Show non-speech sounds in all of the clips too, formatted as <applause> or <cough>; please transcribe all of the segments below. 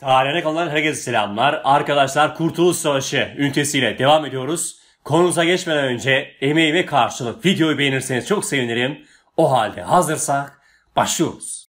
Tarihine kalan herkese selamlar. Arkadaşlar Kurtuluş Savaşı ünitesiyle devam ediyoruz. Konumuza geçmeden önce emeğime karşılık videoyu beğenirseniz çok sevinirim. O halde hazırsak başlıyoruz.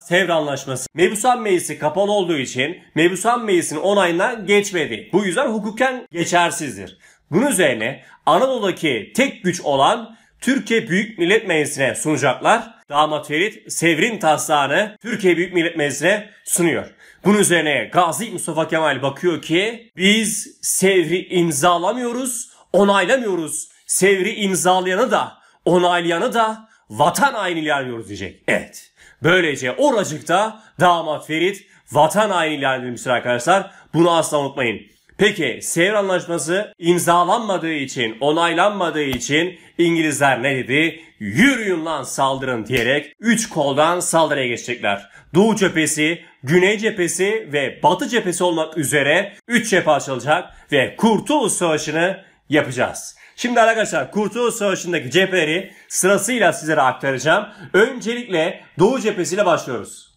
Sevr Anlaşması. Mebusan Meclisi kapalı olduğu için Mebusan Meclisi'nin onayına geçmedi. Bu yüzden hukuken geçersizdir. Bunun üzerine Anadolu'daki tek güç olan Türkiye Büyük Millet Meclisi'ne sunacaklar. Damat Ferit Sevrin taslağını Türkiye Büyük Millet Meclisi'ne sunuyor. Bunun üzerine Gazi Mustafa Kemal bakıyor ki biz Sevri imzalamıyoruz, onaylamıyoruz. Sevri imzalayanı da onaylayanı da vatan haini ilan ediyoruz diyecek. Evet. Böylece oracıkta damat Ferit vatan haini ilan edilmiştir arkadaşlar. Bunu asla unutmayın. Peki Sevr Anlaşması imzalanmadığı için, onaylanmadığı için İngilizler ne dedi? Yürüyün lan saldırın diyerek 3 koldan saldırıya geçecekler. Doğu cephesi, Güney cephesi ve Batı cephesi olmak üzere 3 cephe açılacak ve Kurtuluş Savaşı'nı yapacağız. Şimdi arkadaşlar Kurtuluş Savaşı'ndaki cepheleri sırasıyla sizlere aktaracağım. Öncelikle Doğu cephesiyle başlıyoruz.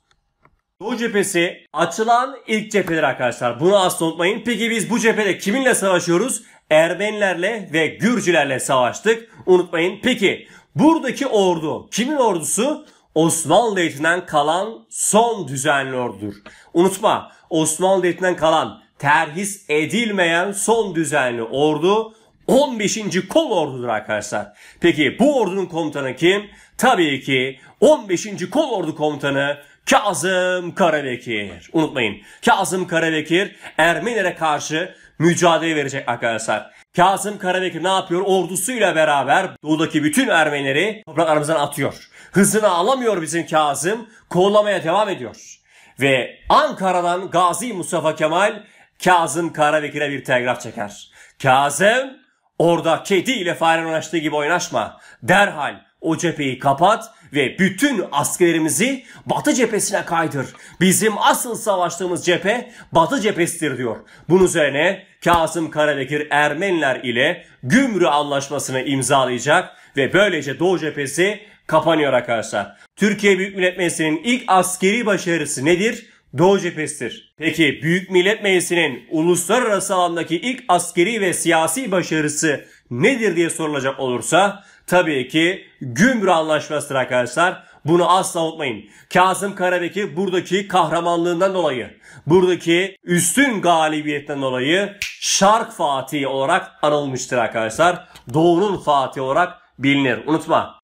Doğu cephesi açılan ilk cephedir arkadaşlar. Bunu asla unutmayın. Peki biz bu cephede kiminle savaşıyoruz? Ermenilerle ve Gürcülerle savaştık. Unutmayın. Peki buradaki ordu kimin ordusu? Osmanlı Devleti'nden kalan son düzenli ordudur. Unutma Osmanlı Devleti'nden kalan terhis edilmeyen son düzenli ordu 15. kol ordudur arkadaşlar. Peki bu ordunun komutanı kim? Tabii ki 15. kol ordu komutanı Kazım Karabekir. Unutmayın Kazım Karabekir Ermenilere karşı mücadele verecek arkadaşlar. Kazım Karabekir ne yapıyor? Ordusuyla beraber doğudaki bütün Ermenileri topraklarımızdan atıyor. Hızını alamıyor bizim Kazım. Kollamaya devam ediyor. Ve Ankara'dan Gazi Mustafa Kemal Kazım Karabekir'e bir telgraf çeker. Kazım orada kedi ile farenin oynaştığı gibi oynaşma. Derhal o cepheyi kapat ve bütün askerimizi Batı cephesine kaydır. Bizim asıl savaştığımız cephe Batı cephesidir diyor. Bunun üzerine Kasım Karabekir Ermeniler ile Gümrü Anlaşması'nı imzalayacak ve böylece Doğu cephesi kapanıyor arkadaşlar. Türkiye Büyük Millet Meclisi'nin ilk askeri başarısı nedir? Doğu cephesidir. Peki Büyük Millet Meclisi'nin uluslararası alandaki ilk askeri ve siyasi başarısı nedir diye sorulacak olursa tabii ki Gümrü Anlaşması'dır arkadaşlar. Bunu asla unutmayın. Kazım Karabek'i buradaki kahramanlığından dolayı, buradaki üstün galibiyetten dolayı Şark Fatih olarak anılmıştır arkadaşlar. Doğu'nun Fatih olarak bilinir. Unutma.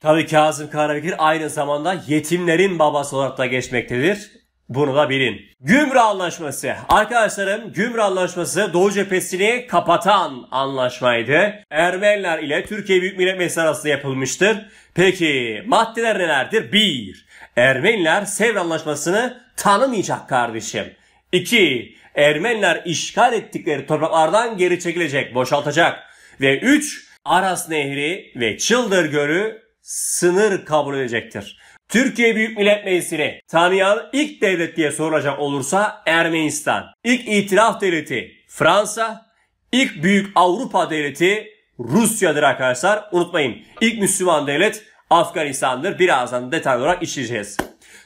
Tabii Kazım Karabekir aynı zamanda yetimlerin babası olarak da geçmektedir. Bunu da bilin. Gümrü Anlaşması. Arkadaşlarım Gümrü Anlaşması Doğu cephesini kapatan anlaşmaydı. Ermeniler ile Türkiye Büyük Millet Meclisi arasında yapılmıştır. Peki maddeler nelerdir? 1. Ermeniler Sevr Anlaşması'nı tanımayacak kardeşim. 2. Ermeniler işgal ettikleri topraklardan geri çekilecek, boşaltacak. Ve 3. Aras Nehri ve Çıldır Gölü sınır kabul edecektir. Türkiye Büyük Millet Meclisi'ni tanıyan ilk devlet diye soracak olursa Ermenistan. İlk itilaf devleti Fransa, ilk büyük Avrupa devleti Rusya'dır arkadaşlar. Unutmayın ilk Müslüman devlet Afganistan'dır. Birazdan detaylı olarak işleyeceğiz.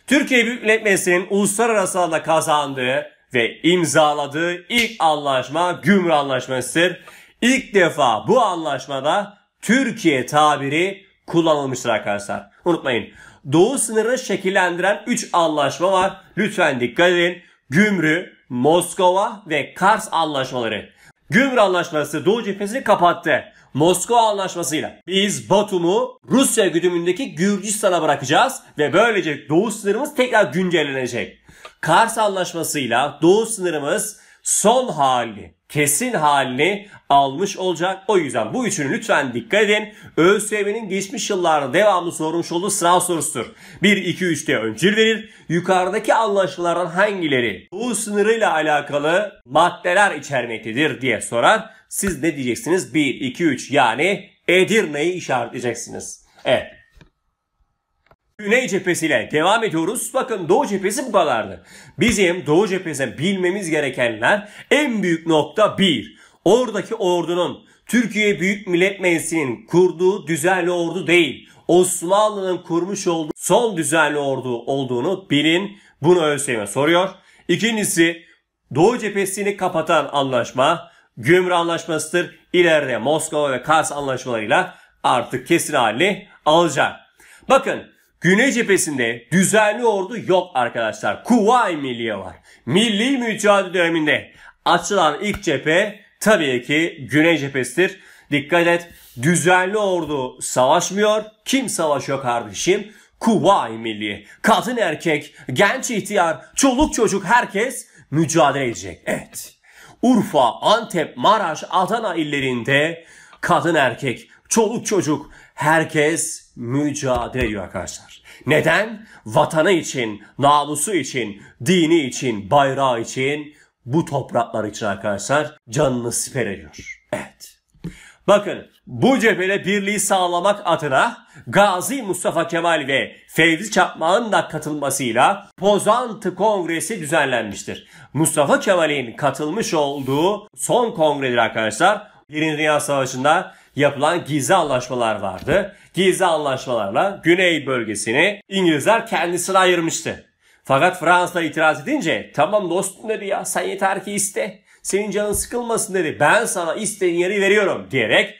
Türkiye Büyük Millet Meclisi'nin uluslararası alanda kazandığı ve imzaladığı ilk anlaşma Gümrü Anlaşması'dır. İlk defa bu anlaşmada Türkiye tabiri kullanılmıştır arkadaşlar. Unutmayın doğu sınırını şekillendiren 3 anlaşma var. Lütfen dikkat edin. Gümrü, Moskova ve Kars anlaşmaları. Gümrü anlaşması Doğu cephesini kapattı. Moskova anlaşmasıyla biz Batum'u Rusya güdümündeki Gürcistan'a bırakacağız ve böylece doğu sınırımız tekrar güncellenecek. Kars anlaşmasıyla doğu sınırımız son hali kesin halini almış olacak. O yüzden bu üçünü lütfen dikkat edin. ÖSYM'nin geçmiş yıllarda devamlı sormuş olduğu Sıra sorusudur. 1, 2, 3 diye öncül verir. Yukarıdaki anlaşmalardan hangileri bu sınırıyla alakalı maddeler içermektedir diye sorar. Siz ne diyeceksiniz? 1, 2, 3 yani Edirne'yi işaretleyeceksiniz. Evet Güney cephesiyle devam ediyoruz. Bakın Doğu cephesi bu kadardı. Bizim Doğu cephesine bilmemiz gerekenler en büyük nokta bir. Oradaki ordunun Türkiye Büyük Millet Meclisi'nin kurduğu düzenli ordu değil. Osmanlı'nın kurmuş olduğu son düzenli ordu olduğunu bilin. Bunu ÖSYM e soruyor. İkincisi Doğu cephesini kapatan anlaşma Gümrü Anlaşması'dır. İleride Moskova ve Kars anlaşmalarıyla artık kesin hali alacak. Bakın Güney cephesinde düzenli ordu yok arkadaşlar. Kuvayi Milliye var. Milli mücadele döneminde açılan ilk cephe tabii ki Güney cephesidir. Dikkat et düzenli ordu savaşmıyor. Kim savaşıyor kardeşim? Kuvayi Milliye. Kadın erkek, genç ihtiyar, çoluk çocuk herkes mücadele edecek. Evet. Urfa, Antep, Maraş, Adana illerinde kadın erkek, çoluk çocuk herkes mücadele ediyor arkadaşlar. Neden? Vatanı için, namusu için, dini için, bayrağı için, bu topraklar için arkadaşlar canını siper ediyor. Evet. Bakın bu cephede birliği sağlamak adına Gazi Mustafa Kemal ve Fevzi Çakmağın da katılmasıyla Pozantı Kongresi düzenlenmiştir. Mustafa Kemal'in katılmış olduğu son kongredir arkadaşlar. Birinci Dünya Savaşı'nda yapılan gizli anlaşmalar vardı. Gizli anlaşmalarla Güney bölgesini İngilizler kendisine ayırmıştı. Fakat Fransa itiraz edince tamam dostum dedi ya sen yeter ki iste. Senin canın sıkılmasın dedi. Ben sana isteğin yeri veriyorum diyerek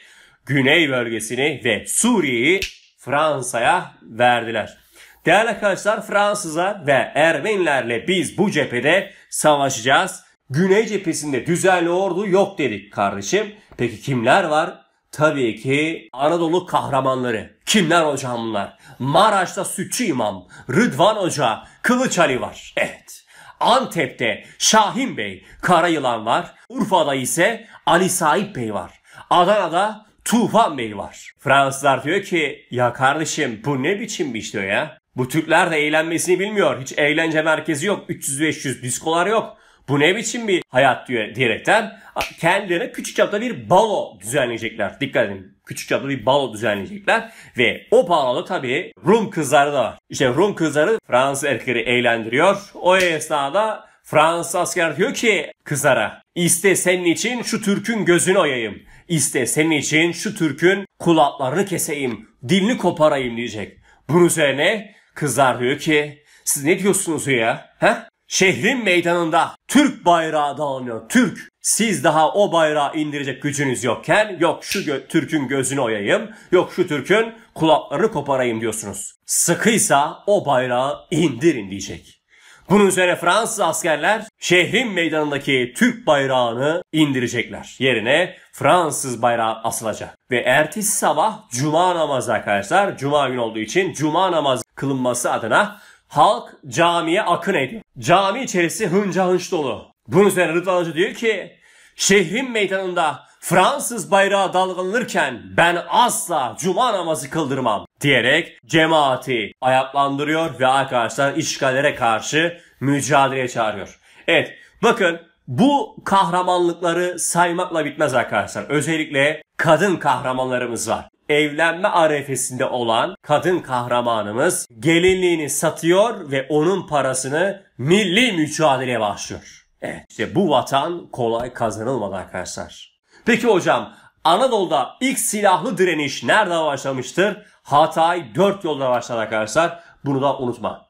Güney bölgesini ve Suriye'yi Fransa'ya verdiler. Değerli arkadaşlar Fransızlar ve Ermenilerle biz bu cephede savaşacağız. Güney cephesinde düzenli ordu yok dedik kardeşim. Peki kimler var? Tabii ki Anadolu kahramanları. Kimler hocam bunlar? Maraş'ta Sütçü İmam, Rıdvan Hoca, Kılıç Ali var. Evet. Antep'te Şahin Bey, Kara Yılan var. Urfa'da ise Ali Sahip Bey var. Adana'da Tufan Bey var. Fransızlar diyor ki ya kardeşim bu ne biçim bir iş diyor ya. Bu Türkler de eğlenmesini bilmiyor. Hiç eğlence merkezi yok. 300-500 diskolar yok bu ne biçim bir hayat diyor diyerekten kendilerine küçük çapta bir balo düzenleyecekler. Dikkat edin küçük çapta bir balo düzenleyecekler ve o baloda tabii Rum kızları da var. İşte Rum kızları Fransız erkekleri eğlendiriyor. O esnada Fransız asker diyor ki kızlara iste senin için şu Türk'ün gözünü oyayım. İste senin için şu Türk'ün kulaklarını keseyim, dilini koparayım diyecek. Bunun üzerine kızlar diyor ki siz ne diyorsunuz ya? He? Şehrin meydanında Türk bayrağı dağılıyor. Türk. Siz daha o bayrağı indirecek gücünüz yokken yok şu gö- Türk'ün gözünü oyayım, yok şu Türk'ün kulakları koparayım diyorsunuz. Sıkıysa o bayrağı indirin diyecek. Bunun üzerine Fransız askerler şehrin meydanındaki Türk bayrağını indirecekler. Yerine Fransız bayrağı asılacak. Ve ertesi sabah cuma namazı arkadaşlar. Cuma günü olduğu için cuma namazı kılınması adına Halk camiye akın ediyor. Cami içerisi hınca hınç dolu. Bunun üzerine Rıdvan Hoca diyor ki şehrin meydanında Fransız bayrağı dalgalanırken ben asla cuma namazı kıldırmam diyerek cemaati ayaklandırıyor ve arkadaşlar işgallere karşı mücadeleye çağırıyor. Evet bakın bu kahramanlıkları saymakla bitmez arkadaşlar. Özellikle kadın kahramanlarımız var evlenme arefesinde olan kadın kahramanımız gelinliğini satıyor ve onun parasını milli mücadeleye başlıyor. Evet işte bu vatan kolay kazanılmadı arkadaşlar. Peki hocam Anadolu'da ilk silahlı direniş nerede başlamıştır? Hatay 4 yolda başladı arkadaşlar. Bunu da unutma.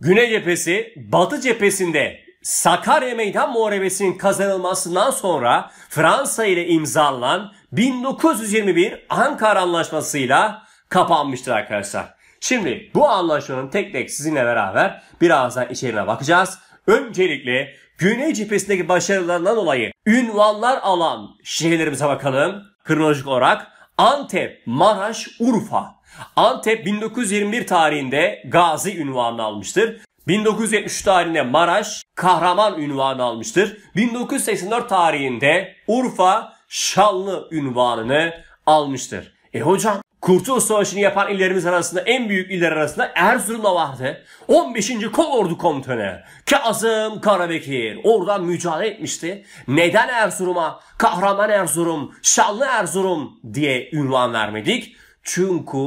Güney cephesi, Batı cephesinde Sakarya Meydan Muharebesi'nin kazanılmasından sonra Fransa ile imzalanan 1921 Ankara Anlaşması'yla kapanmıştır arkadaşlar. Şimdi bu anlaşmanın tek tek sizinle beraber birazdan içeriğine bakacağız. Öncelikle Güney cephesindeki başarılarından dolayı ünvanlar alan şehirlerimize bakalım. Kronolojik olarak Antep, Maraş, Urfa. Antep 1921 tarihinde Gazi ünvanını almıştır. 1973 tarihinde Maraş kahraman ünvanı almıştır. 1984 tarihinde Urfa şanlı ünvanını almıştır. E hocam Kurtuluş Savaşı'nı yapan illerimiz arasında en büyük iller arasında Erzurum'da vardı. 15. Kolordu Komutanı Kazım Karabekir oradan mücadele etmişti. Neden Erzurum'a kahraman Erzurum, şanlı Erzurum diye ünvan vermedik? Çünkü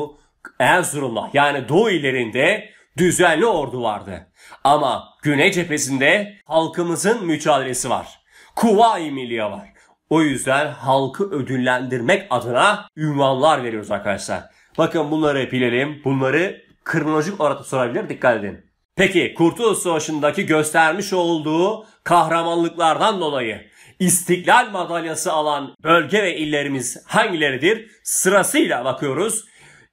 Erzurum'da yani Doğu illerinde düzenli ordu vardı. Ama Güney cephesinde halkımızın mücadelesi var. Kuvayi Milliye var. O yüzden halkı ödüllendirmek adına ünvanlar veriyoruz arkadaşlar. Bakın bunları bilelim, Bunları kronolojik olarak sorabilir. Dikkat edin. Peki Kurtuluş Savaşı'ndaki göstermiş olduğu kahramanlıklardan dolayı İstiklal Madalyası alan bölge ve illerimiz hangileridir? Sırasıyla bakıyoruz.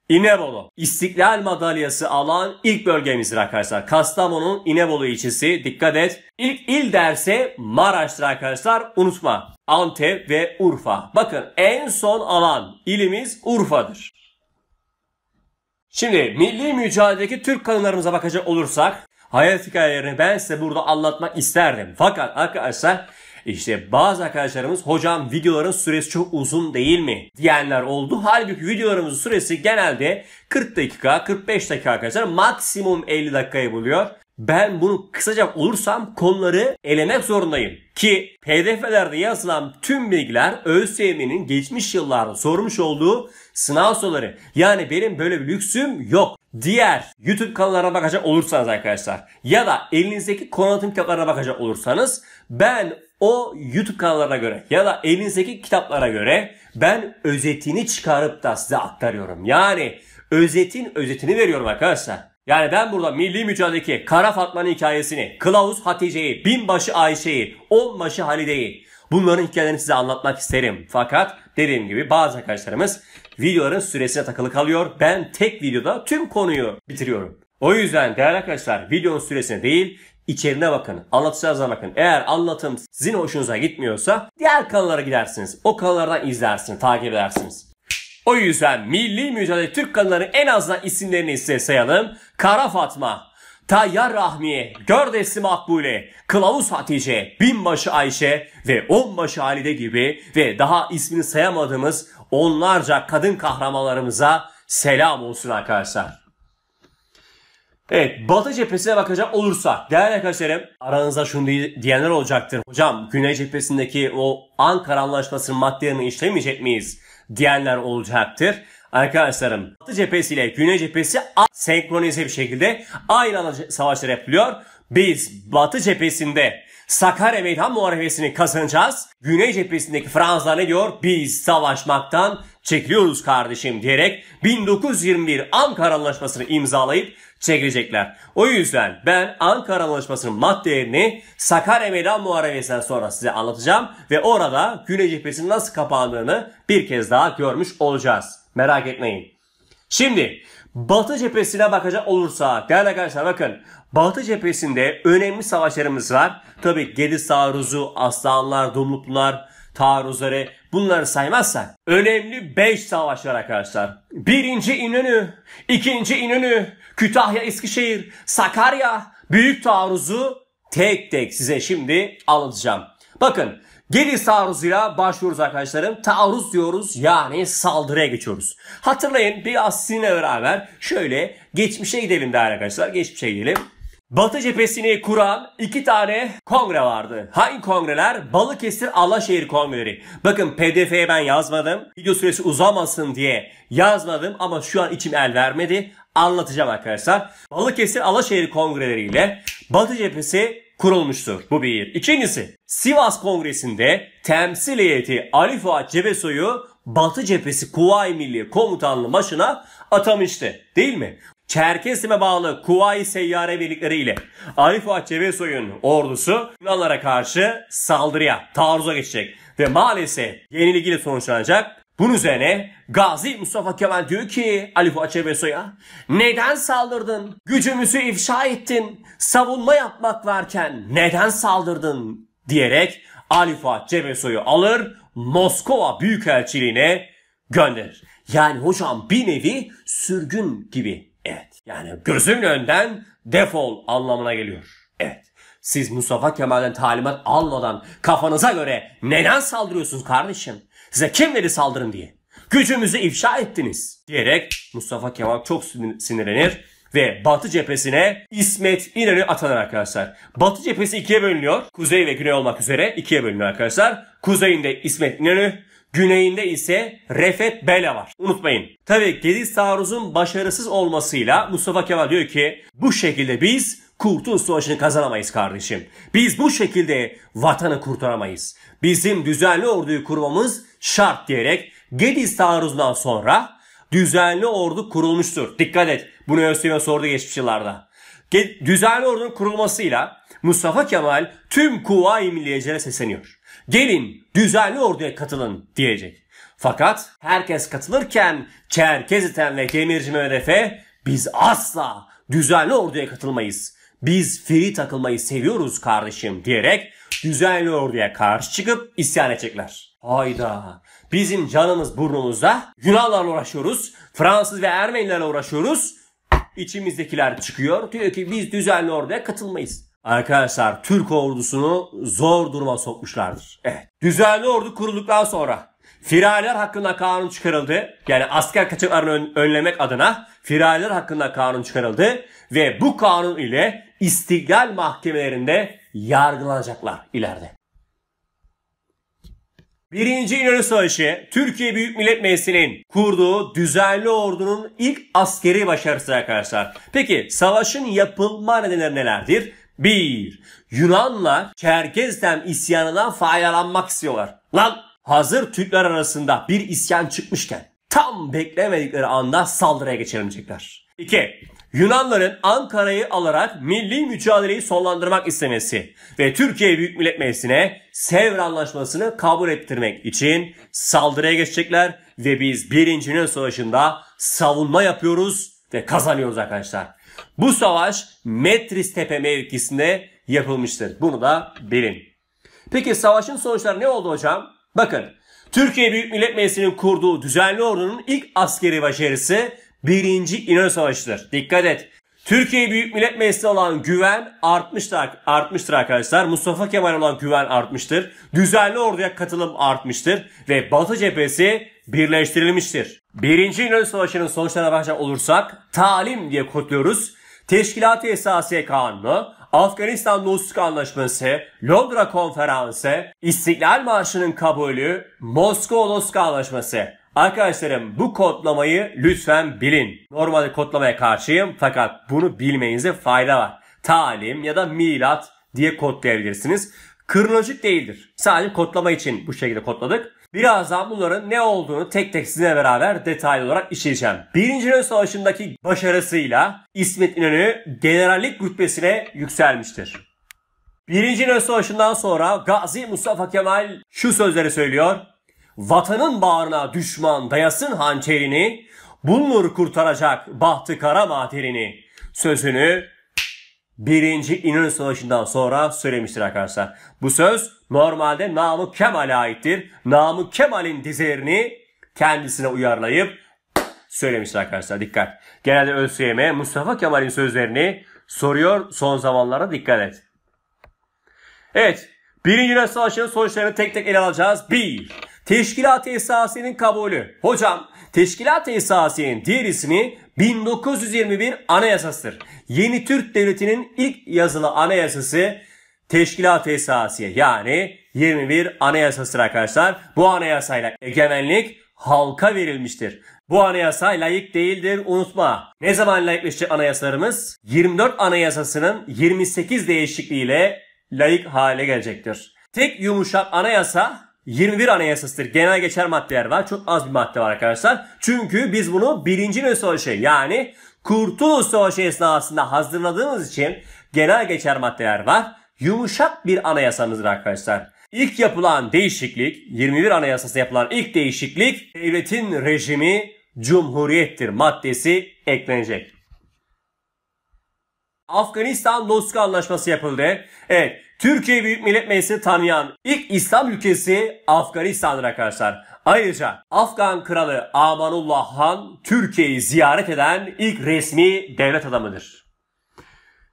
İnebolu. İstiklal Madalyası alan ilk bölgemizdir arkadaşlar. Kastamonu'nun İnebolu ilçesi. Dikkat et. İlk il derse Maraş'tır arkadaşlar. Unutma. Antep ve Urfa. Bakın en son alan ilimiz Urfa'dır. Şimdi milli mücadeledeki Türk kadınlarımıza bakacak olursak hayat hikayelerini ben size burada anlatmak isterdim. Fakat arkadaşlar işte bazı arkadaşlarımız hocam videoların süresi çok uzun değil mi diyenler oldu. Halbuki videolarımızın süresi genelde 40 dakika 45 dakika arkadaşlar maksimum 50 dakikayı buluyor ben bunu kısaca olursam konuları elemek zorundayım. Ki pdf'lerde yazılan tüm bilgiler ÖSYM'nin geçmiş yıllarda sormuş olduğu sınav soruları. Yani benim böyle bir lüksüm yok. Diğer YouTube kanallarına bakacak olursanız arkadaşlar ya da elinizdeki konu anlatım kitaplarına bakacak olursanız ben o YouTube kanallarına göre ya da elinizdeki kitaplara göre ben özetini çıkarıp da size aktarıyorum. Yani özetin özetini veriyorum arkadaşlar. Yani ben burada milli mücadeledeki Kara Fatma'nın hikayesini, Kılavuz Hatice'yi, Binbaşı Ayşe'yi, Onbaşı Halide'yi bunların hikayelerini size anlatmak isterim. Fakat dediğim gibi bazı arkadaşlarımız videoların süresine takılı kalıyor. Ben tek videoda tüm konuyu bitiriyorum. O yüzden değerli arkadaşlar videonun süresine değil içeriğine bakın. Anlatacağınıza bakın. Eğer anlatım sizin hoşunuza gitmiyorsa diğer kanallara gidersiniz. O kanallardan izlersiniz, takip edersiniz. O yüzden milli mücadele Türk kadınların en azından isimlerini size sayalım. Kara Fatma, Tayyar Rahmiye, Gördesi Makbule, Kılavuz Hatice, Binbaşı Ayşe ve Onbaşı Halide gibi ve daha ismini sayamadığımız onlarca kadın kahramanlarımıza selam olsun arkadaşlar. Evet Batı cephesine bakacak olursak değerli arkadaşlarım aranızda şunu diyenler olacaktır. Hocam Güney cephesindeki o Ankara Anlaşması'nın maddelerini işlemeyecek miyiz diyenler olacaktır. Arkadaşlarım Batı cephesi ile Güney cephesi senkronize bir şekilde aynı anda savaşlar yapılıyor. Biz Batı cephesinde Sakarya Meydan Muharebesini kazanacağız. Güney cephesindeki Fransa ne diyor? Biz savaşmaktan çekiliyoruz kardeşim diyerek 1921 Ankara Anlaşması'nı imzalayıp çekilecekler. O yüzden ben Ankara Anlaşması'nın maddelerini Sakarya Meydan Muharebesi'nden sonra size anlatacağım. Ve orada Güney cephesinin nasıl kapandığını bir kez daha görmüş olacağız. Merak etmeyin. Şimdi Batı cephesine bakacak olursa değerli arkadaşlar bakın Batı cephesinde önemli savaşlarımız var. Tabi Gediz taarruzu, Aslanlar, Dumluplular, taarruzları bunları saymazsak önemli 5 savaş var arkadaşlar. Birinci İnönü, ikinci İnönü, Kütahya, Eskişehir, Sakarya, Büyük Taarruzu tek tek size şimdi anlatacağım. Bakın Gediz taarruzuyla başlıyoruz arkadaşlarım. Taarruz diyoruz yani saldırıya geçiyoruz. Hatırlayın biraz sizinle beraber şöyle geçmişe gidelim değerli arkadaşlar. Geçmişe gidelim. Batı cephesini kuran iki tane kongre vardı. Hangi kongreler? Balıkesir Alaşehir kongreleri. Bakın pdf'ye ben yazmadım. Video süresi uzamasın diye yazmadım ama şu an içim el vermedi. Anlatacağım arkadaşlar. Balıkesir Alaşehir kongreleriyle Batı cephesi kurulmuştur. Bu bir. İkincisi Sivas Kongresi'nde temsil heyeti Ali Fuat Cebesoy'u Batı cephesi Kuvayi Milli Komutanlığı başına atamıştı. Değil mi? Çerkesim'e bağlı Kuvayi Seyyare birlikleri ile Ali Fuat ordusu Yunanlara karşı saldırıya, taarruza geçecek ve maalesef yenilgiyle sonuçlanacak. Bunun üzerine Gazi Mustafa Kemal diyor ki Ali Fuat Cebesoy'a neden saldırdın? Gücümüzü ifşa ettin. Savunma yapmak varken neden saldırdın? diyerek Ali Fuat Cebesoy'u alır Moskova Büyükelçiliğine gönderir. Yani hocam bir nevi sürgün gibi yani gözün önden defol anlamına geliyor. Evet. Siz Mustafa Kemal'den talimat almadan kafanıza göre neden saldırıyorsunuz kardeşim? Size kim dedi saldırın diye? Gücümüzü ifşa ettiniz diyerek Mustafa Kemal çok sinirlenir ve Batı cephesine İsmet İnönü atanır arkadaşlar. Batı cephesi ikiye bölünüyor. Kuzey ve güney olmak üzere ikiye bölünüyor arkadaşlar. Kuzeyinde İsmet İnönü, Güneyinde ise Refet Bela var. Unutmayın. Tabi Gediz taarruzun başarısız olmasıyla Mustafa Kemal diyor ki bu şekilde biz Kurtuluş Savaşı'nı kazanamayız kardeşim. Biz bu şekilde vatanı kurtaramayız. Bizim düzenli orduyu kurmamız şart diyerek Gediz taarruzdan sonra düzenli ordu kurulmuştur. Dikkat et. Bunu ÖSYM sordu geçmiş yıllarda. Düzenli ordunun kurulmasıyla Mustafa Kemal tüm Kuvayi Milliyecilere sesleniyor. Gelin düzenli orduya katılın diyecek. Fakat herkes katılırken Çerkeziten ve Demirci Mehmet biz asla düzenli orduya katılmayız. Biz free takılmayı seviyoruz kardeşim diyerek düzenli orduya karşı çıkıp isyan edecekler. Hayda bizim canımız burnumuzda Yunanlarla uğraşıyoruz. Fransız ve Ermenilerle uğraşıyoruz. İçimizdekiler çıkıyor diyor ki biz düzenli orduya katılmayız. Arkadaşlar Türk ordusunu zor duruma sokmuşlardır. Evet. Düzenli ordu kurulduktan sonra Firariler hakkında kanun çıkarıldı. Yani asker kaçaklarını ön- önlemek adına firariler hakkında kanun çıkarıldı. Ve bu kanun ile istiklal mahkemelerinde yargılanacaklar ileride. Birinci İnönü Savaşı Türkiye Büyük Millet Meclisi'nin kurduğu düzenli ordunun ilk askeri başarısı arkadaşlar. Peki savaşın yapılma nedenleri nelerdir? 1. Yunanlar Çerkez'den isyanından faydalanmak istiyorlar. Lan hazır Türkler arasında bir isyan çıkmışken tam beklemedikleri anda saldırıya geçebilecekler. 2. Yunanların Ankara'yı alarak milli mücadeleyi sonlandırmak istemesi ve Türkiye Büyük Millet Meclisi'ne Sevr Anlaşması'nı kabul ettirmek için saldırıya geçecekler ve biz birincinin Dünya Savaşı'nda savunma yapıyoruz ve kazanıyoruz arkadaşlar. Bu savaş Metris Tepe mevkisinde yapılmıştır. Bunu da bilin. Peki savaşın sonuçları ne oldu hocam? Bakın Türkiye Büyük Millet Meclisi'nin kurduğu düzenli ordunun ilk askeri başarısı 1. İnönü Savaşı'dır. Dikkat et. Türkiye Büyük Millet Meclisi olan güven artmıştır, artmıştır arkadaşlar. Mustafa Kemal olan güven artmıştır. Düzenli orduya katılım artmıştır. Ve Batı cephesi birleştirilmiştir. Birinci İnönü Savaşı'nın sonuçlarına bakacak olursak talim diye kodluyoruz. Teşkilat-ı Esasiye Kanunu, Afganistan Dostluk Anlaşması, Londra Konferansı, İstiklal Marşı'nın kabulü, Moskova Dostluk Anlaşması. Arkadaşlarım bu kodlamayı lütfen bilin. Normalde kodlamaya karşıyım fakat bunu bilmenize fayda var. Talim ya da milat diye kodlayabilirsiniz. Kronolojik değildir. Sadece kodlama için bu şekilde kodladık. Birazdan bunların ne olduğunu tek tek size beraber detaylı olarak işleyeceğim. Birinci Dünya Savaşı'ndaki başarısıyla İsmet İnönü generallik rütbesine yükselmiştir. Birinci Dünya Savaşı'ndan sonra Gazi Mustafa Kemal şu sözleri söylüyor. Vatanın bağrına düşman dayasın hançerini, bulunur kurtaracak bahtı kara materini sözünü Birinci İnönü Savaşı'ndan sonra söylemiştir arkadaşlar. Bu söz normalde namı kemale aittir. Namı kemalin dizerini kendisine uyarlayıp söylemiştir arkadaşlar. Dikkat. Genelde ÖSYM Mustafa Kemal'in sözlerini soruyor. Son zamanlara dikkat et. Evet. Birinci Yunan Savaşı'nın sonuçlarını tek tek ele alacağız. Bir. Teşkilat-ı Esasiye'nin kabulü. Hocam Teşkilat-ı Esasiye'nin diğer ismi 1921 Anayasasıdır. Yeni Türk Devleti'nin ilk yazılı anayasası Teşkilat Esasiye yani 21 Anayasası'dır arkadaşlar. Bu anayasayla egemenlik halka verilmiştir. Bu anayasa layık değildir unutma. Ne zaman layıklaşacak anayasalarımız? 24 Anayasası'nın 28 değişikliğiyle layık hale gelecektir. Tek yumuşak anayasa 21 anayasasıdır. Genel geçer maddeler var. Çok az bir madde var arkadaşlar. Çünkü biz bunu birinci ve son şey yani Kurtuluş Savaşı esnasında hazırladığımız için genel geçer maddeler var yumuşak bir anayasanızdır arkadaşlar. İlk yapılan değişiklik, 21 anayasasında yapılan ilk değişiklik devletin rejimi cumhuriyettir maddesi eklenecek. Afganistan Dostu Anlaşması yapıldı. Evet, Türkiye Büyük Millet Meclisi tanıyan ilk İslam ülkesi Afganistan'dır arkadaşlar. Ayrıca Afgan kralı Amanullah Han Türkiye'yi ziyaret eden ilk resmi devlet adamıdır.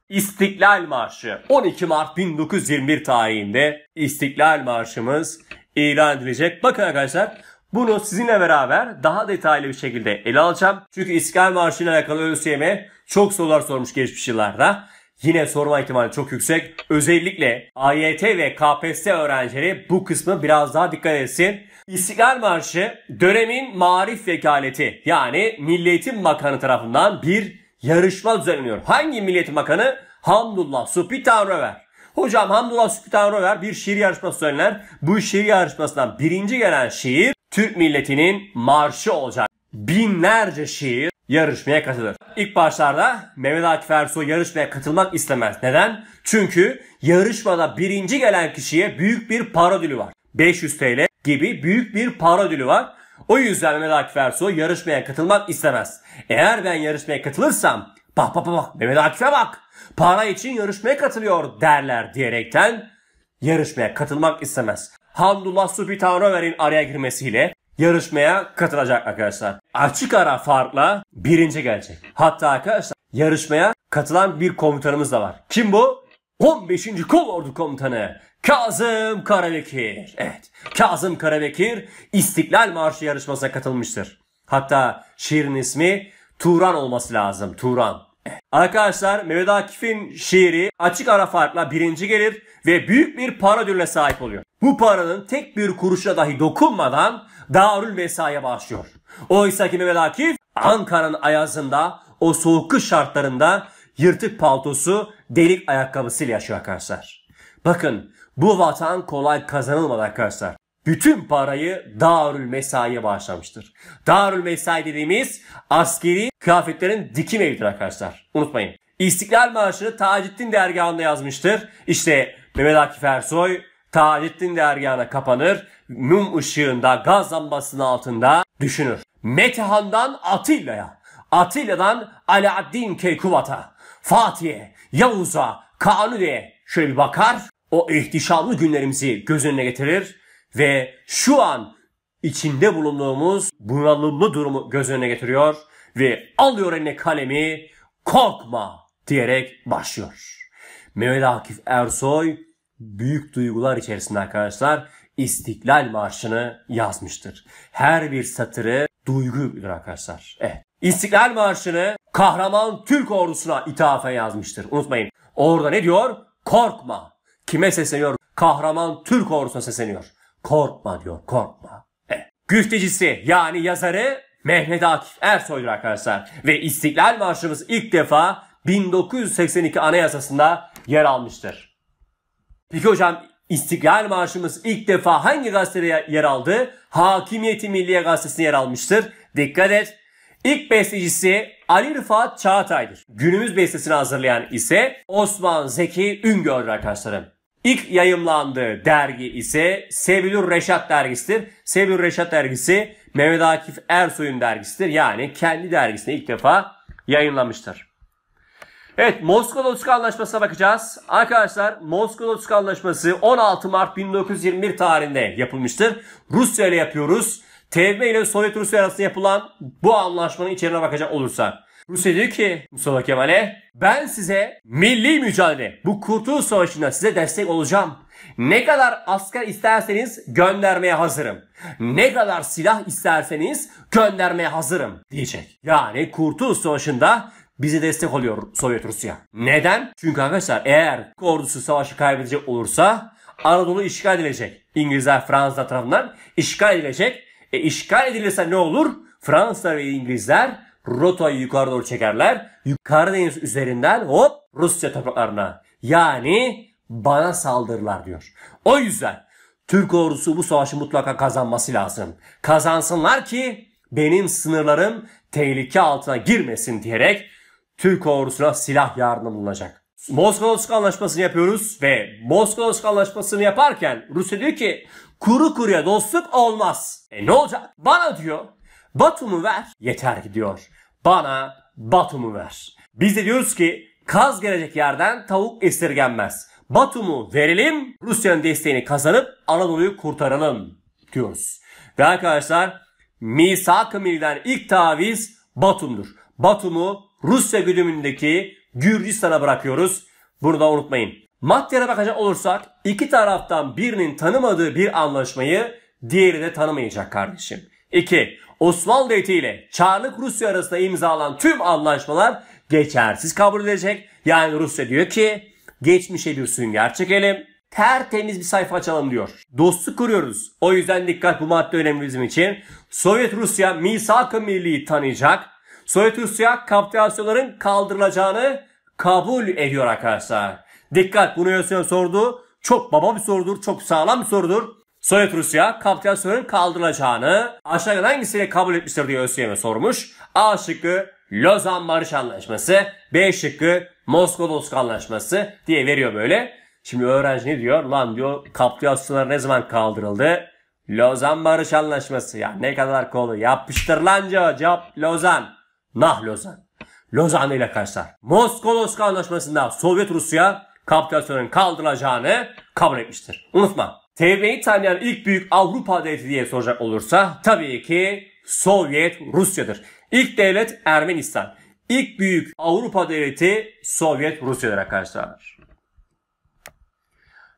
İstiklal Marşı. 12 Mart 1921 tarihinde İstiklal Marşımız ilan edilecek. Bakın arkadaşlar bunu sizinle beraber daha detaylı bir şekilde ele alacağım. Çünkü İstiklal Marşı ile alakalı ÖSYM'e çok sorular sormuş geçmiş yıllarda. Yine sorma ihtimali çok yüksek. Özellikle AYT ve KPSS öğrencileri bu kısmı biraz daha dikkat etsin. İstiklal Marşı dönemin marif vekaleti yani Milli Eğitim Bakanı tarafından bir yarışma düzenleniyor. Hangi Milli Bakanı? Hamdullah Supi Tanrıver. Hocam Hamdullah Supi Tanrıver bir şiir yarışması düzenler. Bu şiir yarışmasından birinci gelen şiir Türk milletinin marşı olacak. Binlerce şiir yarışmaya katılır. İlk başlarda Mehmet Akif Ersoy yarışmaya katılmak istemez. Neden? Çünkü yarışmada birinci gelen kişiye büyük bir para dülü var. 500 TL gibi büyük bir para dülü var. O yüzden Mehmet Akif Ersoy yarışmaya katılmak istemez. Eğer ben yarışmaya katılırsam bak bak bak Mehmet Akif'e bak para için yarışmaya katılıyor derler diyerekten yarışmaya katılmak istemez. Hamdullah Supi Tanrıver'in araya girmesiyle yarışmaya katılacak arkadaşlar. Açık ara farkla birinci gelecek. Hatta arkadaşlar yarışmaya katılan bir komutanımız da var. Kim bu? 15. Kolordu Komutanı Kazım Karabekir. Evet, Kazım Karabekir İstiklal Marşı yarışmasına katılmıştır. Hatta şiirin ismi Turan olması lazım. Turan. Arkadaşlar Mehmet Akif'in şiiri açık ara farkla birinci gelir ve büyük bir para ödülüne sahip oluyor. Bu paranın tek bir kuruşa dahi dokunmadan Darül Vesa'ya başlıyor. Oysa ki Mehmet Akif Ankara'nın ayazında o soğuk kış şartlarında yırtık paltosu, delik ayakkabısıyla yaşıyor arkadaşlar. Bakın bu vatan kolay kazanılmadı arkadaşlar. Bütün parayı Darül Mesai'ye bağışlamıştır. Darül Mesai dediğimiz askeri kıyafetlerin dikim evidir arkadaşlar. Unutmayın. İstiklal Marşı'nı Taceddin dergahında yazmıştır. İşte Mehmet Akif Ersoy Taceddin dergahına kapanır. Mum ışığında gaz lambasının altında düşünür. Metehan'dan Atilla'ya, Atilla'dan Alaaddin Keykubat'a, Fatih'e, Yavuz'a, Kanuni'ye şöyle bir bakar o ihtişamlı günlerimizi göz önüne getirir ve şu an içinde bulunduğumuz bunalımlı durumu göz önüne getiriyor ve alıyor eline kalemi korkma diyerek başlıyor. Mehmet Akif Ersoy büyük duygular içerisinde arkadaşlar İstiklal Marşı'nı yazmıştır. Her bir satırı duygudur arkadaşlar. Evet. İstiklal Marşı'nı kahraman Türk ordusuna ithafen yazmıştır. Unutmayın. Orada ne diyor? Korkma. Kime sesleniyor? Kahraman Türk ordusuna sesleniyor. Korkma diyor korkma. Evet. Güftecisi yani yazarı Mehmet Akif Ersoy'dur arkadaşlar. Ve İstiklal Marşımız ilk defa 1982 Anayasası'nda yer almıştır. Peki hocam İstiklal Marşımız ilk defa hangi gazetede yer aldı? Hakimiyeti Milliye gazetesinde yer almıştır. Dikkat et. İlk bestecisi Ali Rıfat Çağatay'dır. Günümüz bestesini hazırlayan ise Osman Zeki Üngör'dür arkadaşlarım. İlk yayımlandığı dergi ise Sevilur Reşat dergisidir. Sevilur Reşat dergisi Mehmet Akif Ersoy'un dergisidir. Yani kendi dergisini ilk defa yayınlamıştır. Evet Moskova Lutsk Anlaşması'na bakacağız. Arkadaşlar Moskova Lutsk Anlaşması 16 Mart 1921 tarihinde yapılmıştır. Rusya ile yapıyoruz. TBMM ile Sovyet Rusya arasında yapılan bu anlaşmanın içeriğine bakacak olursak. Rusya şey diyor ki Mustafa Kemal'e ben size milli mücadele bu kurtuluş savaşında size destek olacağım. Ne kadar asker isterseniz göndermeye hazırım. Ne kadar silah isterseniz göndermeye hazırım diyecek. Yani Kurtuluş Savaşı'nda bize destek oluyor Sovyet Rusya. Neden? Çünkü arkadaşlar eğer ordusu savaşı kaybedecek olursa Anadolu işgal edilecek. İngilizler Fransa tarafından işgal edilecek. E işgal edilirse ne olur? Fransa ve İngilizler rotayı yukarı doğru çekerler. Yukarı deniz üzerinden hop Rusya topraklarına yani bana saldırırlar diyor. O yüzden Türk ordusu bu savaşı mutlaka kazanması lazım. Kazansınlar ki benim sınırlarım tehlike altına girmesin diyerek Türk ordusuna silah yardımı bulunacak. Moskova-Ruska anlaşmasını yapıyoruz ve Moskova-Ruska anlaşmasını yaparken Rusya diyor ki kuru kuruya dostluk olmaz. E ne olacak? Bana diyor Batum'u ver yeter ki diyor bana Batum'u ver. Biz de diyoruz ki kaz gelecek yerden tavuk esirgenmez. Batum'u verelim, Rusya'nın desteğini kazanıp Anadolu'yu kurtaralım diyoruz. Ve arkadaşlar Misak-ı Milli'den ilk taviz Batum'dur. Batum'u Rusya güdümündeki Gürcistan'a bırakıyoruz. Bunu da unutmayın. Maddeye bakacak olursak iki taraftan birinin tanımadığı bir anlaşmayı diğeri de tanımayacak kardeşim. 2. Osmanlı Devleti ile Çarlık Rusya arasında imzalan tüm anlaşmalar geçersiz kabul edilecek. Yani Rusya diyor ki geçmişe bir sünger çekelim. Tertemiz bir sayfa açalım diyor. Dostluk kuruyoruz. O yüzden dikkat bu madde önemli bizim için. Sovyet Rusya misak-ı milliyi tanıyacak. Sovyet Rusya kapitülasyonların kaldırılacağını kabul ediyor arkadaşlar. Dikkat bunu Yasuyan sordu. Çok baba bir sorudur. Çok sağlam bir sorudur. Sovyet Rusya kapitülasyonun kaldırılacağını aşağıdan hangisiyle kabul etmiştir diye ÖSYM'e sormuş. A şıkkı Lozan Barış Anlaşması, B şıkkı Moskova Dosk Anlaşması diye veriyor böyle. Şimdi öğrenci ne diyor? Lan diyor kapitülasyonlar ne zaman kaldırıldı? Lozan Barış Anlaşması ya ne kadar kolay. Yapıştır lan cevap Lozan. Nah Lozan. Lozan ile karşılar. Moskova Dosk Anlaşması'nda Sovyet Rusya kapitülasyonun kaldırılacağını kabul etmiştir. Unutma TB'yi tanıyan ilk büyük Avrupa devleti diye soracak olursa tabii ki Sovyet Rusya'dır. İlk devlet Ermenistan. İlk büyük Avrupa devleti Sovyet Rusya'dır arkadaşlar.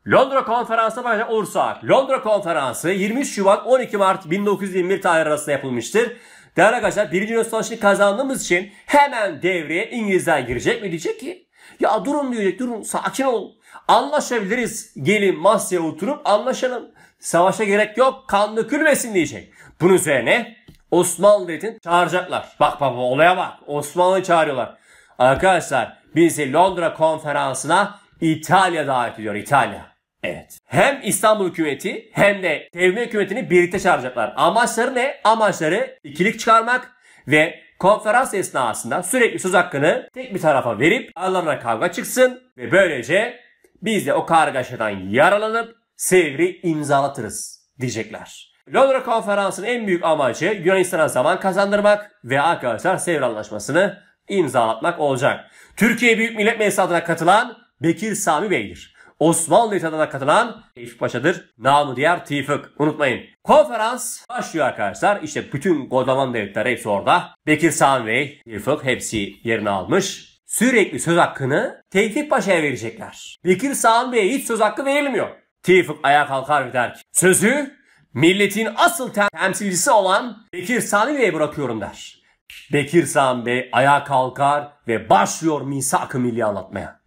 Londra Konferansı'na bakacak olursak, Londra Konferansı 23 Şubat 12 Mart 1921 tarih arasında yapılmıştır. Değerli arkadaşlar 1. Dünya Savaşı'nı kazandığımız için hemen devreye İngilizler girecek mi diyecek ki ya durun diyecek durun sakin ol, Anlaşabiliriz. Gelin masaya oturup anlaşalım. Savaşa gerek yok kan dökülmesin diyecek. Bunun üzerine Osmanlı Devleti'ni çağıracaklar. Bak baba olaya bak. Osmanlı çağırıyorlar. Arkadaşlar bizi Londra konferansına İtalya davet ediyor. İtalya. Evet. Hem İstanbul hükümeti hem de Tevmik hükümetini birlikte çağıracaklar. Amaçları ne? Amaçları ikilik çıkarmak ve konferans esnasında sürekli söz hakkını tek bir tarafa verip aralarına kavga çıksın ve böylece biz de o kargaşadan yaralanıp Sevr'i imzalatırız diyecekler. Londra konferansının en büyük amacı Yunanistan'a zaman kazandırmak ve arkadaşlar sevri Anlaşması'nı imzalatmak olacak. Türkiye Büyük Millet Meclisi adına katılan Bekir Sami Bey'dir. Osmanlı İttihadı'na katılan Tevfik Paşa'dır. Namı diğer Tevfik. Unutmayın. Konferans başlıyor arkadaşlar. İşte bütün kodaman devletler hepsi orada. Bekir Sami Bey, Tevfik hepsi yerini almış. Sürekli söz hakkını Tevfik Paşa'ya verecekler. Bekir Sami Bey'e hiç söz hakkı verilmiyor. Tevfik ayağa kalkar ve der ki sözü milletin asıl temsilcisi olan Bekir Sami Bey'e bırakıyorum der. Bekir Sami Bey ayağa kalkar ve başlıyor misak-ı milli anlatmaya.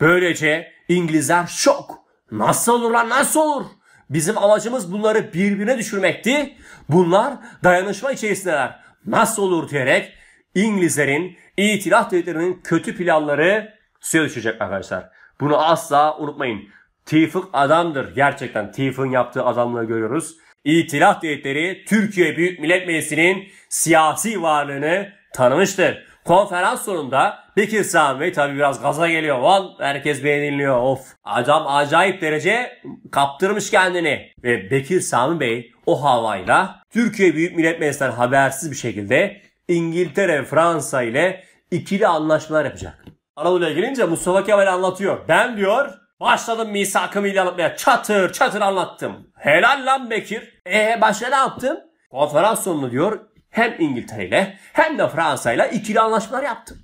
Böylece İngilizler şok. Nasıl olur lan nasıl olur? Bizim amacımız bunları birbirine düşürmekti. Bunlar dayanışma içerisindeler. Nasıl olur diyerek İngilizlerin itilaf devletlerinin kötü planları suya düşecek arkadaşlar. Bunu asla unutmayın. Tevfik adamdır. Gerçekten Tevfik'in yaptığı adamlığı görüyoruz. İtilaf devletleri Türkiye Büyük Millet Meclisi'nin siyasi varlığını tanımıştır. Konferans sonunda Dickinson Bey tabi biraz gaza geliyor. Lan herkes beğeniliyor. Of. Adam acayip derece kaptırmış kendini. Ve Bekir Sami Bey o havayla Türkiye Büyük Millet Meclisi'nden habersiz bir şekilde İngiltere, ve Fransa ile ikili anlaşmalar yapacak. Anadolu'ya gelince Mustafa Kemal anlatıyor. Ben diyor başladım misakımı ilan etmeye. Çatır çatır anlattım. Helal lan Bekir. Eee başka ne yaptım? Konferans sonunu diyor hem İngiltere ile hem de Fransa ile ikili anlaşmalar yaptım.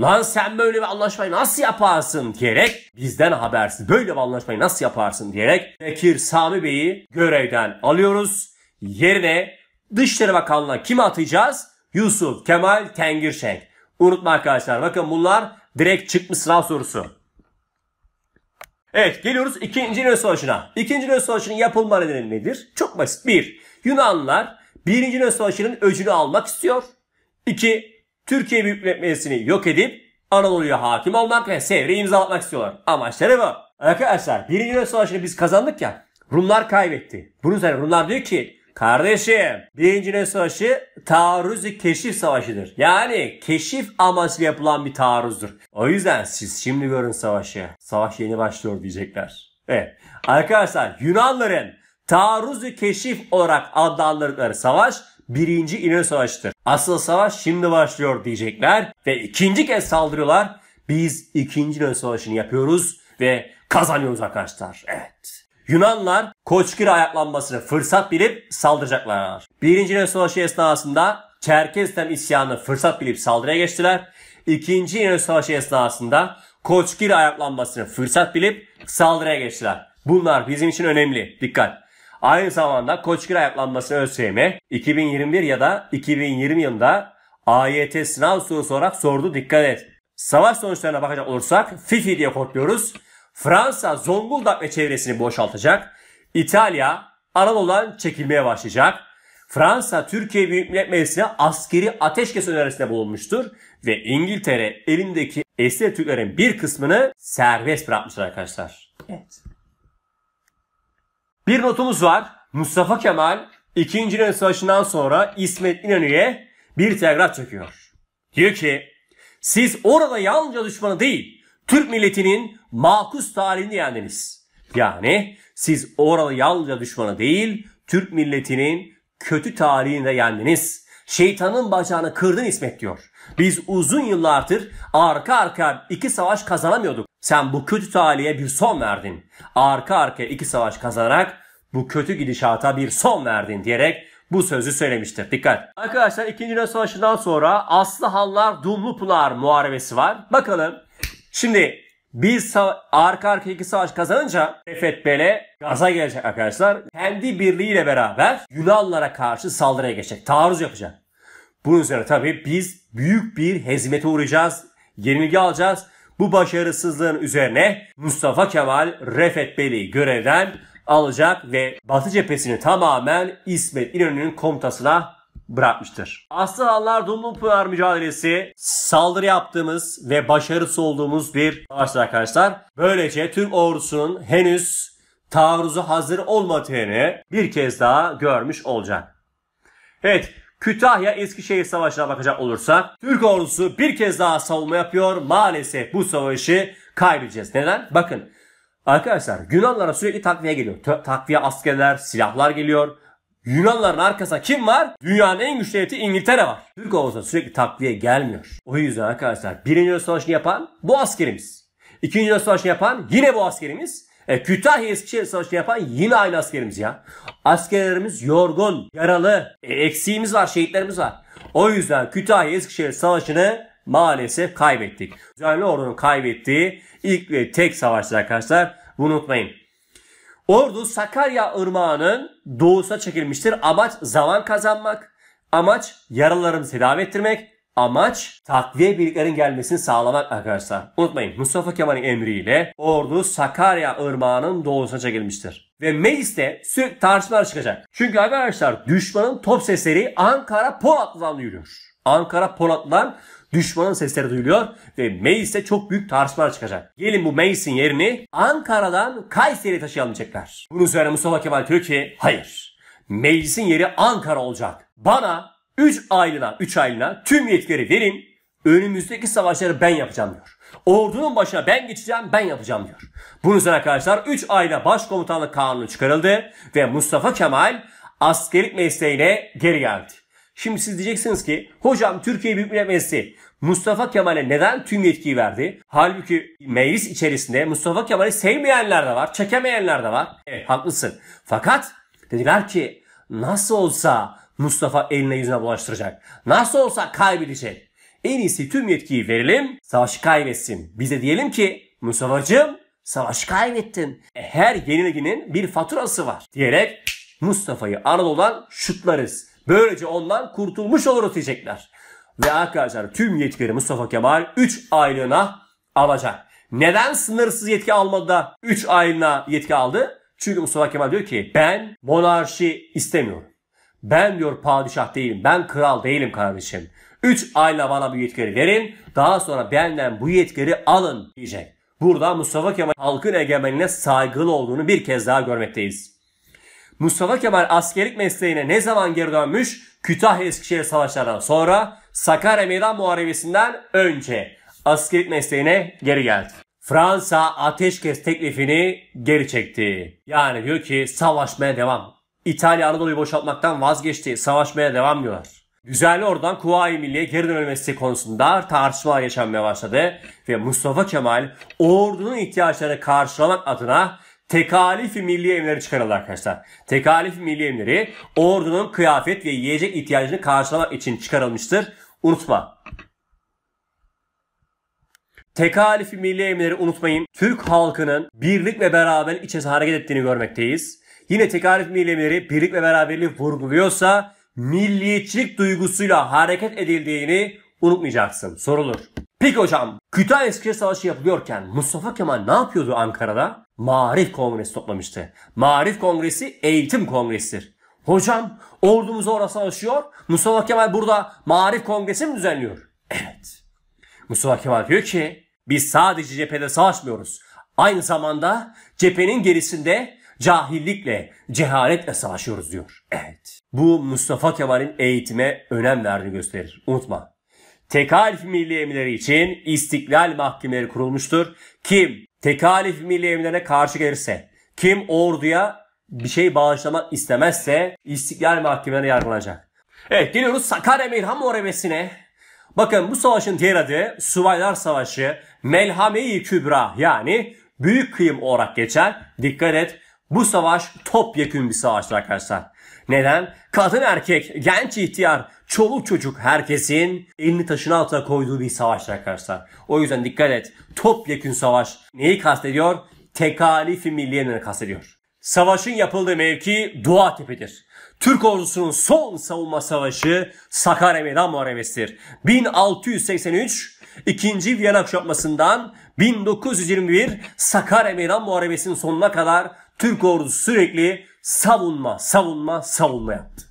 Lan sen böyle bir anlaşmayı nasıl yaparsın diyerek bizden habersiz böyle bir anlaşmayı nasıl yaparsın diyerek Bekir Sami Bey'i görevden alıyoruz. Yerine Dışişleri Bakanlığı'na kimi atacağız? Yusuf Kemal Tengirşenk. Unutma arkadaşlar bakın bunlar direkt çıkmış sınav sorusu. Evet geliyoruz ikinci Dünya Savaşı'na. 2. Dünya Savaşı'nın yapılma nedeni nedir? Çok basit. bir Yunanlar birinci Dünya Savaşı'nın öcünü almak istiyor. 2. Türkiye Büyük Millet Meclisi'ni yok edip Anadolu'ya hakim olmak ve Sevr'i imzalatmak istiyorlar. Amaçları bu. Arkadaşlar Birinci Dünya Savaşı'nı biz kazandık ya Rumlar kaybetti. Bunun üzerine Rumlar diyor ki Kardeşim Birinci Dünya Savaşı taarruzi keşif savaşıdır. Yani keşif amaçlı yapılan bir taarruzdur. O yüzden siz şimdi görün savaşı. Savaş yeni başlıyor diyecekler. Evet arkadaşlar Yunanların taarruzi keşif olarak adlandırdıkları savaş birinci İnönü Savaşı'dır. Asıl savaş şimdi başlıyor diyecekler ve ikinci kez saldırıyorlar. Biz ikinci İnönü Savaşı'nı yapıyoruz ve kazanıyoruz arkadaşlar. Evet. Yunanlar Koçgir ayaklanmasını fırsat bilip saldıracaklar. Birinci İnönü Savaşı esnasında Çerkeztem isyanını fırsat bilip saldırıya geçtiler. İkinci İnönü Savaşı esnasında Koçgir ayaklanmasını fırsat bilip saldırıya geçtiler. Bunlar bizim için önemli. Dikkat. Aynı zamanda Koçgir ayaklanması ösyme 2021 ya da 2020 yılında AYT sınav sorusu olarak sordu dikkat et. Savaş sonuçlarına bakacak olursak Fifi diye korkuyoruz Fransa Zonguldak ve çevresini boşaltacak. İtalya Anadolu'dan çekilmeye başlayacak. Fransa Türkiye Büyük Millet Meclisi'ne askeri ateşkes önerisinde bulunmuştur. Ve İngiltere elindeki esir Türklerin bir kısmını serbest bırakmıştır arkadaşlar. Evet. Bir notumuz var. Mustafa Kemal 2. Dünya Savaşı'ndan sonra İsmet İnönü'ye bir telgraf çekiyor. Diyor ki siz orada yalnızca düşmanı değil Türk milletinin makus tarihini yendiniz. Yani siz orada yalnızca düşmanı değil Türk milletinin kötü tarihini de yendiniz. Şeytanın bacağını kırdın İsmet diyor. Biz uzun yıllardır arka arka iki savaş kazanamıyorduk. Sen bu kötü talihe bir son verdin. Arka arkaya iki savaş kazanarak bu kötü gidişata bir son verdin diyerek bu sözü söylemiştir. Dikkat. Arkadaşlar 2. Dünya Savaşı'ndan sonra Aslı Hanlar Dumlu Pınar Muharebesi var. Bakalım. Şimdi biz arka arka iki savaş kazanınca Refet Bele gaza gelecek arkadaşlar. Kendi birliğiyle beraber Yunanlara karşı saldırıya geçecek. Taarruz yapacak. Bunun üzerine tabii biz büyük bir hezmete uğrayacağız. Yenilgi alacağız bu başarısızlığın üzerine Mustafa Kemal Refet Bey'i görevden alacak ve Batı cephesini tamamen İsmet İnönü'nün komutasına bırakmıştır. Aslanlar Dumlupınar mücadelesi saldırı yaptığımız ve başarısız olduğumuz bir savaştır arkadaşlar. Böylece Türk ordusunun henüz taarruzu hazır olmadığını bir kez daha görmüş olacak. Evet Kütahya Eskişehir Savaşı'na bakacak olursak Türk ordusu bir kez daha savunma yapıyor. Maalesef bu savaşı kaybedeceğiz. Neden? Bakın arkadaşlar Yunanlara sürekli takviye geliyor. T- takviye askerler, silahlar geliyor. Yunanların arkasında kim var? Dünyanın en güçlü devleti İngiltere var. Türk ordusu sürekli takviye gelmiyor. O yüzden arkadaşlar Birinci savaşı yapan bu askerimiz. İkinci savaşı yapan yine bu askerimiz. E, Kütahya Eskişehir Savaşı'nı yapan yine aynı askerimiz ya. Askerlerimiz yorgun, yaralı, e, eksiğimiz var, şehitlerimiz var. O yüzden Kütahya Eskişehir Savaşı'nı maalesef kaybettik. Düzenli ordunun kaybettiği ilk ve tek savaştır arkadaşlar. unutmayın. Ordu Sakarya Irmağı'nın doğusuna çekilmiştir. Amaç zaman kazanmak, amaç yaralarını tedavi ettirmek Amaç takviye birliklerin gelmesini sağlamak arkadaşlar. Unutmayın Mustafa Kemal'in emriyle ordu Sakarya Irmağı'nın doğusuna çekilmiştir. Ve mecliste sürekli tartışmalar çıkacak. Çünkü arkadaşlar düşmanın top sesleri Ankara Polatlı'dan duyuluyor. Ankara Polatlı'dan düşmanın sesleri duyuluyor ve mecliste çok büyük tartışmalar çıkacak. Gelin bu meclisin yerini Ankara'dan Kayseri'ye taşıyalım diyecekler. Bunun üzerine Mustafa Kemal diyor ki hayır meclisin yeri Ankara olacak. Bana 3 aylığına, 3 aylığına tüm yetkileri verin. Önümüzdeki savaşları ben yapacağım diyor. Ordunun başına ben geçeceğim, ben yapacağım diyor. Bunun üzerine arkadaşlar 3 ayda başkomutanlık kanunu çıkarıldı ve Mustafa Kemal askerlik mesleğine geri geldi. Şimdi siz diyeceksiniz ki hocam Türkiye Büyük Millet Meclisi Mustafa Kemal'e neden tüm yetkiyi verdi? Halbuki meclis içerisinde Mustafa Kemal'i sevmeyenler de var, çekemeyenler de var. Evet haklısın. Fakat dediler ki nasıl olsa Mustafa eline yüzüne bulaştıracak. Nasıl olsa kaybedecek. En iyisi tüm yetkiyi verelim, savaşı kaybetsin. Bize diyelim ki Mustafa'cığım savaşı kaybettin. E, her yenilginin bir faturası var diyerek Mustafa'yı Anadolu'dan şutlarız. Böylece ondan kurtulmuş olur diyecekler. Ve arkadaşlar tüm yetkileri Mustafa Kemal 3 aylığına alacak. Neden sınırsız yetki almadı da 3 aylığına yetki aldı? Çünkü Mustafa Kemal diyor ki ben monarşi istemiyorum. Ben diyor padişah değilim. Ben kral değilim kardeşim. Üç ayla bana bu yetkileri verin. Daha sonra benden bu yetkileri alın diyecek. Burada Mustafa Kemal halkın egemenliğine saygılı olduğunu bir kez daha görmekteyiz. Mustafa Kemal askerlik mesleğine ne zaman geri dönmüş? Kütahya Eskişehir savaşlarından sonra Sakarya Meydan Muharebesi'nden önce askerlik mesleğine geri geldi. Fransa ateşkes teklifini geri çekti. Yani diyor ki savaşmaya devam. İtalya Anadolu'yu boşaltmaktan vazgeçti. Savaşmaya devam diyorlar. Düzenli oradan Kuvayi Milliye geri dönülmesi konusunda tartışmalar yaşanmaya başladı ve Mustafa Kemal ordunun ihtiyaçlarını karşılamak adına tekalifi milli emleri çıkarıldı arkadaşlar. Tekalifi milli emleri ordunun kıyafet ve yiyecek ihtiyacını karşılamak için çıkarılmıştır. Unutma. tekalifi milli emleri unutmayın. Türk halkının birlik ve beraber içerisinde hareket ettiğini görmekteyiz yine tekarif eylemleri birlik ve beraberliği vurguluyorsa milliyetçilik duygusuyla hareket edildiğini unutmayacaksın. Sorulur. Peki hocam Kütahya Eskişehir Savaşı yapılıyorken Mustafa Kemal ne yapıyordu Ankara'da? Marif Kongresi toplamıştı. Marif Kongresi eğitim kongresidir. Hocam ordumuz orada savaşıyor. Mustafa Kemal burada Marif Kongresi mi düzenliyor? Evet. Mustafa Kemal diyor ki biz sadece cephede savaşmıyoruz. Aynı zamanda cephenin gerisinde Cahillikle, cehaletle savaşıyoruz diyor. Evet. Bu Mustafa Kemal'in eğitime önem verdiğini gösterir. Unutma. Tekalif milli emirleri için istiklal mahkemeleri kurulmuştur. Kim tekalif milli emirlerine karşı gelirse, kim orduya bir şey bağışlamak istemezse istiklal mahkemeleri yargılanacak. Evet geliyoruz Sakarya Meyhan Muharebesi'ne. Bakın bu savaşın diğer adı Subaylar Savaşı, Melhame-i Kübra yani Büyük Kıyım olarak geçer. Dikkat et bu savaş topyekün bir savaştır arkadaşlar. Neden? Kadın erkek, genç ihtiyar, çoluk çocuk herkesin elini taşın altına koyduğu bir savaştır arkadaşlar. O yüzden dikkat et. Topyekün savaş neyi kastediyor? Tekalifi milliyelerini kastediyor. Savaşın yapıldığı mevki Doğa Tepe'dir. Türk ordusunun son savunma savaşı Sakarya Meydan Muharebesi'dir. 1683 2. Viyana kuşatmasından 1921 Sakarya Meydan Muharebesi'nin sonuna kadar Türk ordusu sürekli savunma, savunma, savunma yaptı.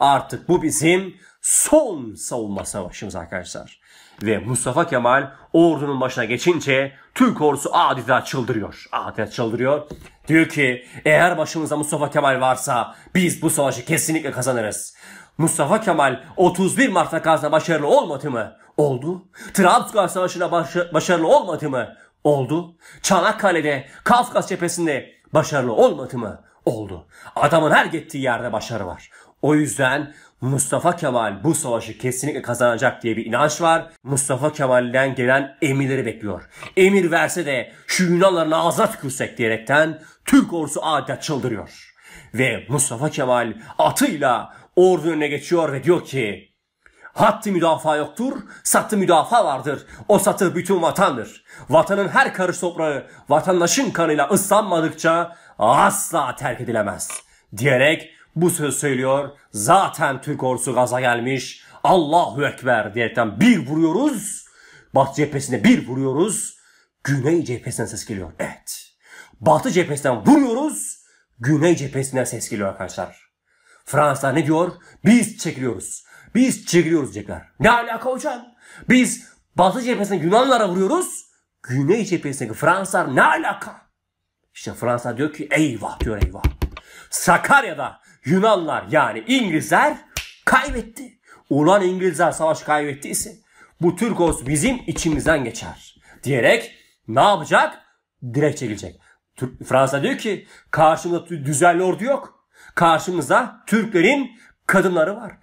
Artık bu bizim son savunma savaşımız arkadaşlar. Ve Mustafa Kemal ordunun başına geçince Türk ordusu adeta çıldırıyor. Adeta çıldırıyor. Diyor ki eğer başımızda Mustafa Kemal varsa biz bu savaşı kesinlikle kazanırız. Mustafa Kemal 31 Mart vakasına başarılı olmadı mı? Oldu. Trabzon Savaşı'na baş başarılı olmadı mı? Oldu. Çanakkale'de, Kafkas cephesinde Başarılı olmadı mı? Oldu. Adamın her gittiği yerde başarı var. O yüzden Mustafa Kemal bu savaşı kesinlikle kazanacak diye bir inanç var. Mustafa Kemal'den gelen emirleri bekliyor. Emir verse de şu Yunanların ağzına tükürsek diyerekten Türk ordusu adeta çıldırıyor. Ve Mustafa Kemal atıyla ordu önüne geçiyor ve diyor ki Hattı müdafaa yoktur, satı müdafaa vardır. O satı bütün vatandır. Vatanın her karış toprağı vatandaşın kanıyla ıslanmadıkça asla terk edilemez. Diyerek bu söz söylüyor. Zaten Türk ordusu gaza gelmiş. Allahu Ekber diyerekten bir vuruyoruz. Batı cephesine bir vuruyoruz. Güney cephesinden ses geliyor. Evet. Batı cephesinden vuruyoruz. Güney cephesinden ses geliyor arkadaşlar. Fransa ne diyor? Biz çekiliyoruz. Biz çekiliyoruz diyecekler. Ne alaka hocam? Biz Batı cephesine Yunanlara vuruyoruz. Güney cephesindeki Fransızlar ne alaka? İşte Fransa diyor ki eyvah diyor eyvah. Sakarya'da Yunanlar yani İngilizler kaybetti. Ulan İngilizler savaş kaybettiyse bu Türk Türkos bizim içimizden geçer diyerek ne yapacak? Direkt çekilecek. Fransa diyor ki karşımızda düzenli ordu yok. Karşımızda Türklerin kadınları var.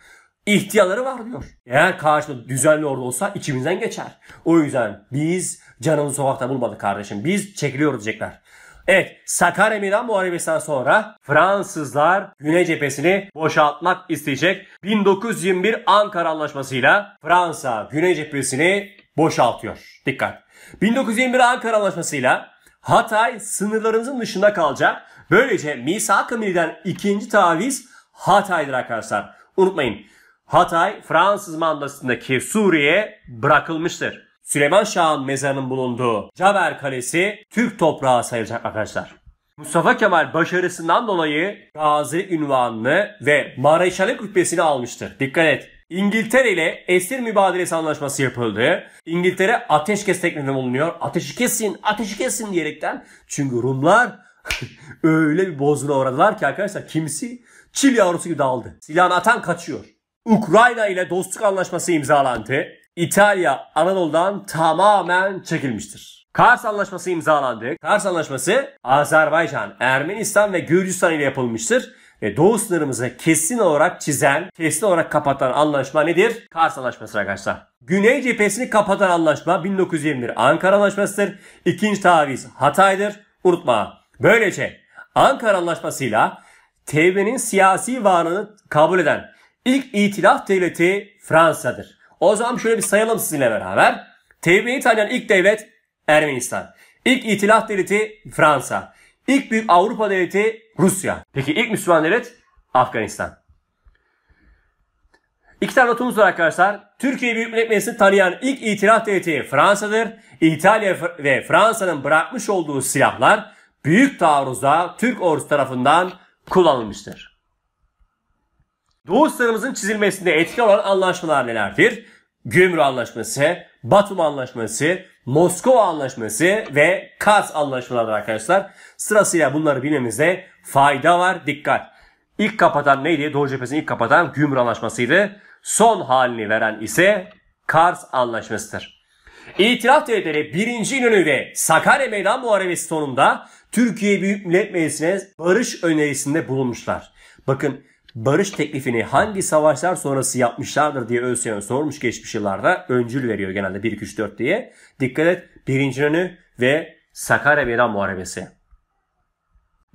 İhtiyarları var diyor. Eğer karşıda düzenli ordu olsa içimizden geçer. O yüzden biz canımızı sokakta bulmadık kardeşim. Biz çekiliyoruz diyecekler. Evet Sakarya Milan Muharebesi'nden sonra Fransızlar Güney cephesini boşaltmak isteyecek. 1921 Ankara Anlaşması'yla Fransa Güney cephesini boşaltıyor. Dikkat. 1921 Ankara Anlaşması'yla Hatay sınırlarımızın dışında kalacak. Böylece Misak-ı Milli'den ikinci taviz Hatay'dır arkadaşlar. Unutmayın Hatay Fransız mandasındaki Suriye bırakılmıştır. Süleyman Şah'ın mezarının bulunduğu Caber Kalesi Türk toprağı sayılacak arkadaşlar. Mustafa Kemal başarısından dolayı Gazi ünvanını ve Mareşalik rütbesini almıştır. Dikkat et. İngiltere ile esir mübadelesi anlaşması yapıldı. İngiltere ateşkes teklifinde bulunuyor. Ateşi kesin, ateşi kesin diyerekten. Çünkü Rumlar <laughs> öyle bir bozguna uğradılar ki arkadaşlar kimsi çil yavrusu gibi dağıldı. Silahını atan kaçıyor. Ukrayna ile dostluk anlaşması imzalandı. İtalya Anadolu'dan tamamen çekilmiştir. Kars Anlaşması imzalandı. Kars Anlaşması Azerbaycan, Ermenistan ve Gürcistan ile yapılmıştır. Ve doğu sınırımızı kesin olarak çizen, kesin olarak kapatan anlaşma nedir? Kars Anlaşması arkadaşlar. Güney cephesini kapatan anlaşma 1921 Ankara Anlaşması'dır. İkinci taviz Hatay'dır. Unutma. Böylece Ankara Anlaşması'yla TB'nin siyasi varlığını kabul eden İlk itilaf devleti Fransa'dır. O zaman şöyle bir sayalım sizinle beraber. Tevbeyi tanıyan ilk devlet Ermenistan. İlk itilaf devleti Fransa. İlk büyük Avrupa devleti Rusya. Peki ilk Müslüman devlet Afganistan. İki tane notumuz var arkadaşlar. Türkiye Büyük Millet Meclisi'ni tanıyan ilk itilaf devleti Fransa'dır. İtalya ve Fransa'nın bırakmış olduğu silahlar büyük taarruza Türk ordusu tarafından kullanılmıştır. Doğu sınırımızın çizilmesinde etki olan anlaşmalar nelerdir? Gümrü Anlaşması, Batum Anlaşması, Moskova Anlaşması ve Kars Anlaşmaları arkadaşlar. Sırasıyla bunları bilmemizde fayda var. Dikkat! İlk kapatan neydi? Doğu cephesini ilk kapatan Gümrü Anlaşması'ydı. Son halini veren ise Kars Anlaşması'dır. İtiraf devletleri 1. İnönü ve Sakarya Meydan Muharebesi sonunda Türkiye Büyük Millet Meclisi'ne barış önerisinde bulunmuşlar. Bakın barış teklifini hangi savaşlar sonrası yapmışlardır diye Özsev'e sormuş geçmiş yıllarda. Öncül veriyor genelde 1-2-3-4 diye. Dikkat et 1. İnönü ve Sakarya Meydan Muharebesi.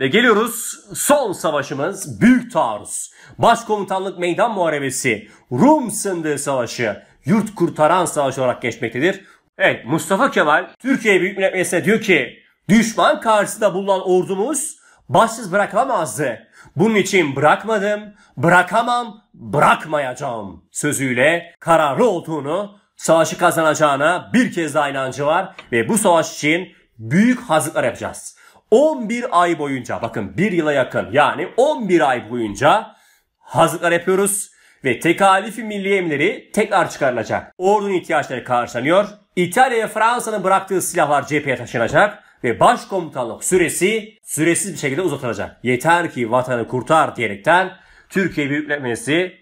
Ve geliyoruz son savaşımız Büyük Taarruz. Başkomutanlık Meydan Muharebesi, Rum Sındığı Savaşı, Yurt Kurtaran Savaşı olarak geçmektedir. Evet Mustafa Kemal Türkiye Büyük Millet Meclisi'ne diyor ki düşman karşısında bulunan ordumuz başsız bırakılamazdı. Bunun için bırakmadım, bırakamam, bırakmayacağım sözüyle kararlı olduğunu, savaşı kazanacağına bir kez daha inancı var ve bu savaş için büyük hazırlıklar yapacağız. 11 ay boyunca bakın bir yıla yakın yani 11 ay boyunca hazırlıklar yapıyoruz ve tekalifi milli emleri tekrar çıkarılacak. Ordunun ihtiyaçları karşılanıyor. İtalya ve Fransa'nın bıraktığı silahlar cepheye taşınacak ve başkomutanlık süresi süresiz bir şekilde uzatılacak. Yeter ki vatanı kurtar diyerekten Türkiye Büyük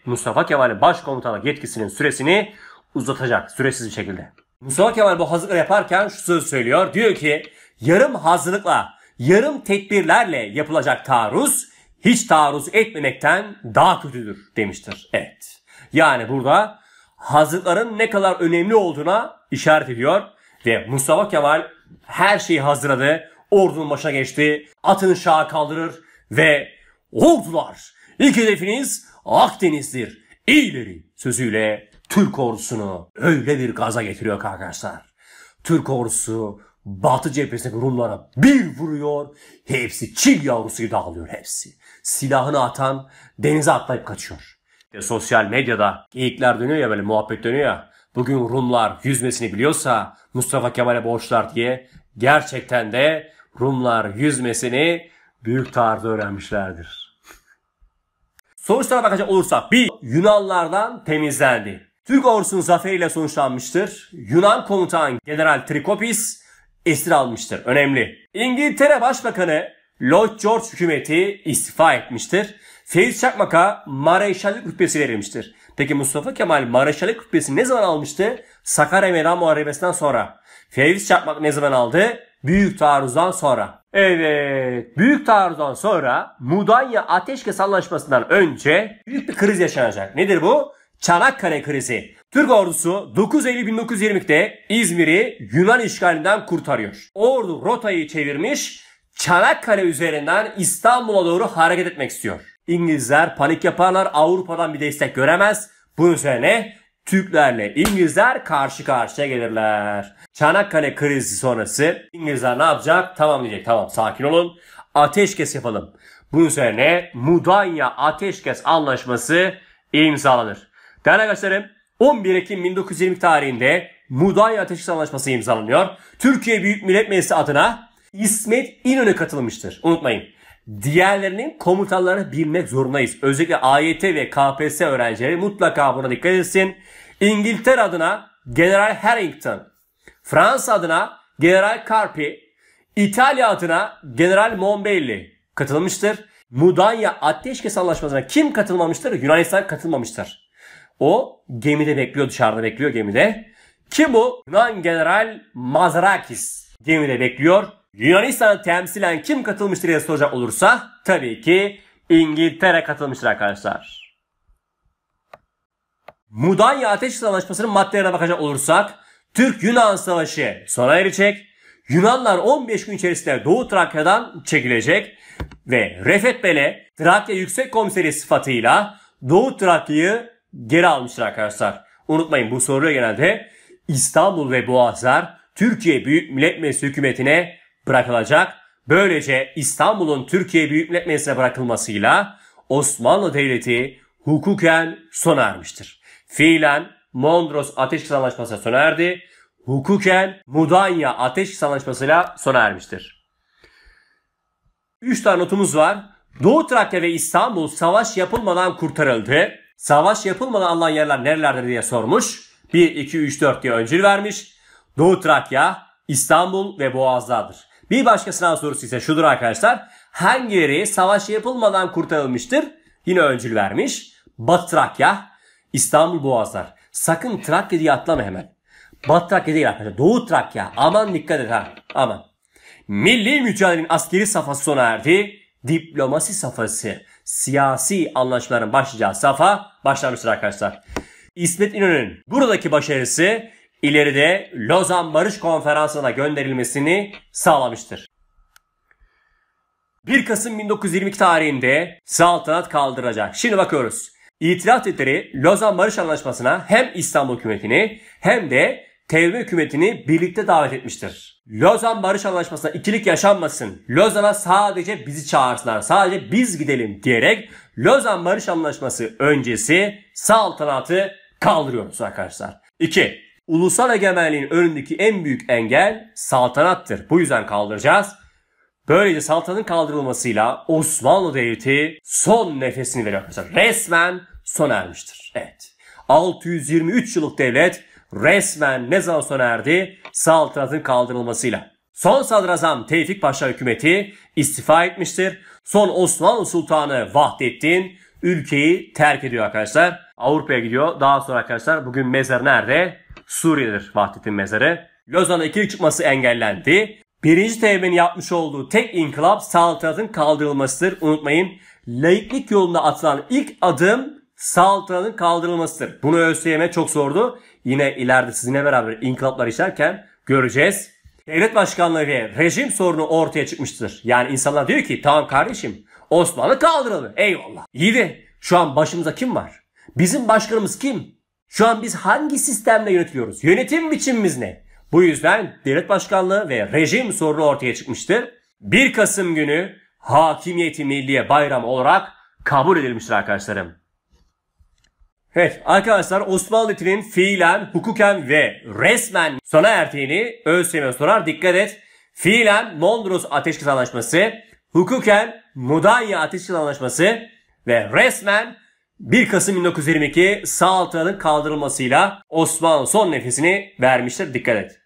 Mustafa Kemal'in başkomutanlık yetkisinin süresini uzatacak süresiz bir şekilde. Mustafa Kemal bu hazırlıkları yaparken şu sözü söylüyor. Diyor ki yarım hazırlıkla, yarım tedbirlerle yapılacak taarruz hiç taarruz etmemekten daha kötüdür demiştir. Evet. Yani burada hazırlıkların ne kadar önemli olduğuna işaret ediyor ve Mustafa Kemal her şeyi hazırladı. Ordunun başına geçti. Atını şaha kaldırır ve ordular İlk hedefiniz Akdeniz'dir. İyileri sözüyle Türk ordusunu öyle bir gaza getiriyor arkadaşlar. Türk ordusu Batı cephesindeki Rumlara bir vuruyor. Hepsi çil yavrusu gibi dağılıyor hepsi. Silahını atan denize atlayıp kaçıyor. E, sosyal medyada geyikler dönüyor ya böyle muhabbet dönüyor ya bugün Rumlar yüzmesini biliyorsa Mustafa Kemal'e borçlar diye gerçekten de Rumlar yüzmesini büyük tarzda öğrenmişlerdir. Sonuçlara bakacak olursak bir Yunanlardan temizlendi. Türk ordusunun zaferiyle sonuçlanmıştır. Yunan komutan General Trikopis esir almıştır. Önemli. İngiltere Başbakanı Lloyd George hükümeti istifa etmiştir. Feyiz Çakmak'a Mareşallik rütbesi verilmiştir. Peki Mustafa Kemal Mareşalik rütbesini ne zaman almıştı? Sakarya Meydan Muharebesi'nden sonra. Fevzi Çakmak ne zaman aldı? Büyük taarruzdan sonra. Evet, büyük taarruzdan sonra Mudanya Ateşkes Anlaşması'ndan önce büyük bir kriz yaşanacak. Nedir bu? Çanakkale krizi. Türk ordusu 9 Eylül 1920'de İzmir'i Yunan işgalinden kurtarıyor. Ordu rotayı çevirmiş, Çanakkale üzerinden İstanbul'a doğru hareket etmek istiyor. İngilizler panik yaparlar. Avrupa'dan bir destek göremez. Bunun üzerine Türklerle İngilizler karşı karşıya gelirler. Çanakkale krizi sonrası İngilizler ne yapacak? Tamam diyecek. Tamam sakin olun. Ateşkes yapalım. Bunun üzerine Mudanya Ateşkes Anlaşması imzalanır. Değerli arkadaşlarım 11 Ekim 1920 tarihinde Mudanya Ateşkes Anlaşması imzalanıyor. Türkiye Büyük Millet Meclisi adına İsmet İnönü katılmıştır. Unutmayın diğerlerinin komutalarını bilmek zorundayız. Özellikle AYT ve KPSS öğrencileri mutlaka buna dikkat etsin. İngiltere adına General Harrington, Fransa adına General Carpi, İtalya adına General Mombelli katılmıştır. Mudanya Ateşkes Anlaşması'na kim katılmamıştır? Yunanistan katılmamıştır. O gemide bekliyor, dışarıda bekliyor gemide. Kim bu? Yunan General Mazrakis gemide bekliyor. Yunanistan temsilen kim katılmıştır diye soracak olursa tabii ki İngiltere katılmıştır arkadaşlar. Mudanya Ateş Savaşması'nın maddelerine bakacak olursak Türk-Yunan Savaşı sona erecek. Yunanlar 15 gün içerisinde Doğu Trakya'dan çekilecek ve Refet Bele Trakya Yüksek Komiseri sıfatıyla Doğu Trakya'yı geri almıştır arkadaşlar. Unutmayın bu soruya genelde İstanbul ve Boğazlar Türkiye Büyük Millet Meclisi hükümetine bırakılacak. Böylece İstanbul'un Türkiye Büyük Millet Meclisi'ne bırakılmasıyla Osmanlı Devleti hukuken sona ermiştir. Fiilen Mondros Ateşkes Anlaşması sona erdi. Hukuken Mudanya Ateşkes Anlaşması'yla sona ermiştir. 3 tane notumuz var. Doğu Trakya ve İstanbul savaş yapılmadan kurtarıldı. Savaş yapılmadan alınan yerler nerelerdir diye sormuş. 1, 2, 3, 4 diye öncül vermiş. Doğu Trakya, İstanbul ve Boğaz'dadır. Bir başka sınav sorusu ise şudur arkadaşlar. Hangileri savaş yapılmadan kurtarılmıştır? Yine öncül vermiş. Batı Trakya, İstanbul Boğazlar. Sakın Trakya diye atlama hemen. Batı Trakya değil arkadaşlar. Doğu Trakya. Aman dikkat et ha. Aman. Milli mücadelenin askeri safhası sona erdi. Diplomasi safhası, siyasi anlaşmaların başlayacağı safa başlamıştır arkadaşlar. İsmet İnönü'nün buradaki başarısı ileride Lozan Barış Konferansı'na gönderilmesini sağlamıştır. 1 Kasım 1922 tarihinde saltanat kaldıracak. Şimdi bakıyoruz. İtiraf Devletleri Lozan Barış Anlaşması'na hem İstanbul hükümetini hem de Tevbe hükümetini birlikte davet etmiştir. Lozan Barış Anlaşması'na ikilik yaşanmasın. Lozan'a sadece bizi çağırsınlar. Sadece biz gidelim diyerek Lozan Barış Anlaşması öncesi saltanatı kaldırıyoruz arkadaşlar. 2 ulusal egemenliğin önündeki en büyük engel saltanattır. Bu yüzden kaldıracağız. Böylece saltanın kaldırılmasıyla Osmanlı Devleti son nefesini veriyor. Mesela resmen sona ermiştir. Evet. 623 yıllık devlet resmen ne zaman sona erdi? Saltanatın kaldırılmasıyla. Son sadrazam Tevfik Paşa hükümeti istifa etmiştir. Son Osmanlı Sultanı Vahdettin ülkeyi terk ediyor arkadaşlar. Avrupa'ya gidiyor. Daha sonra arkadaşlar bugün mezar nerede? Suriyedir Vahdettin Mezarı. Lozan'a ikili çıkması engellendi. Birinci talebenin yapmış olduğu tek inkılap saltanatın kaldırılmasıdır. Unutmayın laiklik yolunda atılan ilk adım saltanatın kaldırılmasıdır. Bunu ÖSYM çok sordu. Yine ileride sizinle beraber inkılaplar işlerken göreceğiz. Devlet başkanlığı ve rejim sorunu ortaya çıkmıştır. Yani insanlar diyor ki tamam kardeşim Osmanlı kaldırıldı. Eyvallah. İyi de şu an başımıza kim var? Bizim başkanımız kim? Şu an biz hangi sistemle yönetiliyoruz? Yönetim biçimimiz ne? Bu yüzden devlet başkanlığı ve rejim sorunu ortaya çıkmıştır. 1 Kasım günü hakimiyeti milliye bayram olarak kabul edilmiştir arkadaşlarım. Evet arkadaşlar Osmanlı Devleti'nin fiilen, hukuken ve resmen sona erdiğini ÖSYM sorar. Dikkat et. Fiilen Mondros Ateşkes Anlaşması, hukuken Mudanya Ateşkes Anlaşması ve resmen 1 Kasım 1922 sağ altanın kaldırılmasıyla Osmanlı son nefesini vermiştir. Dikkat et.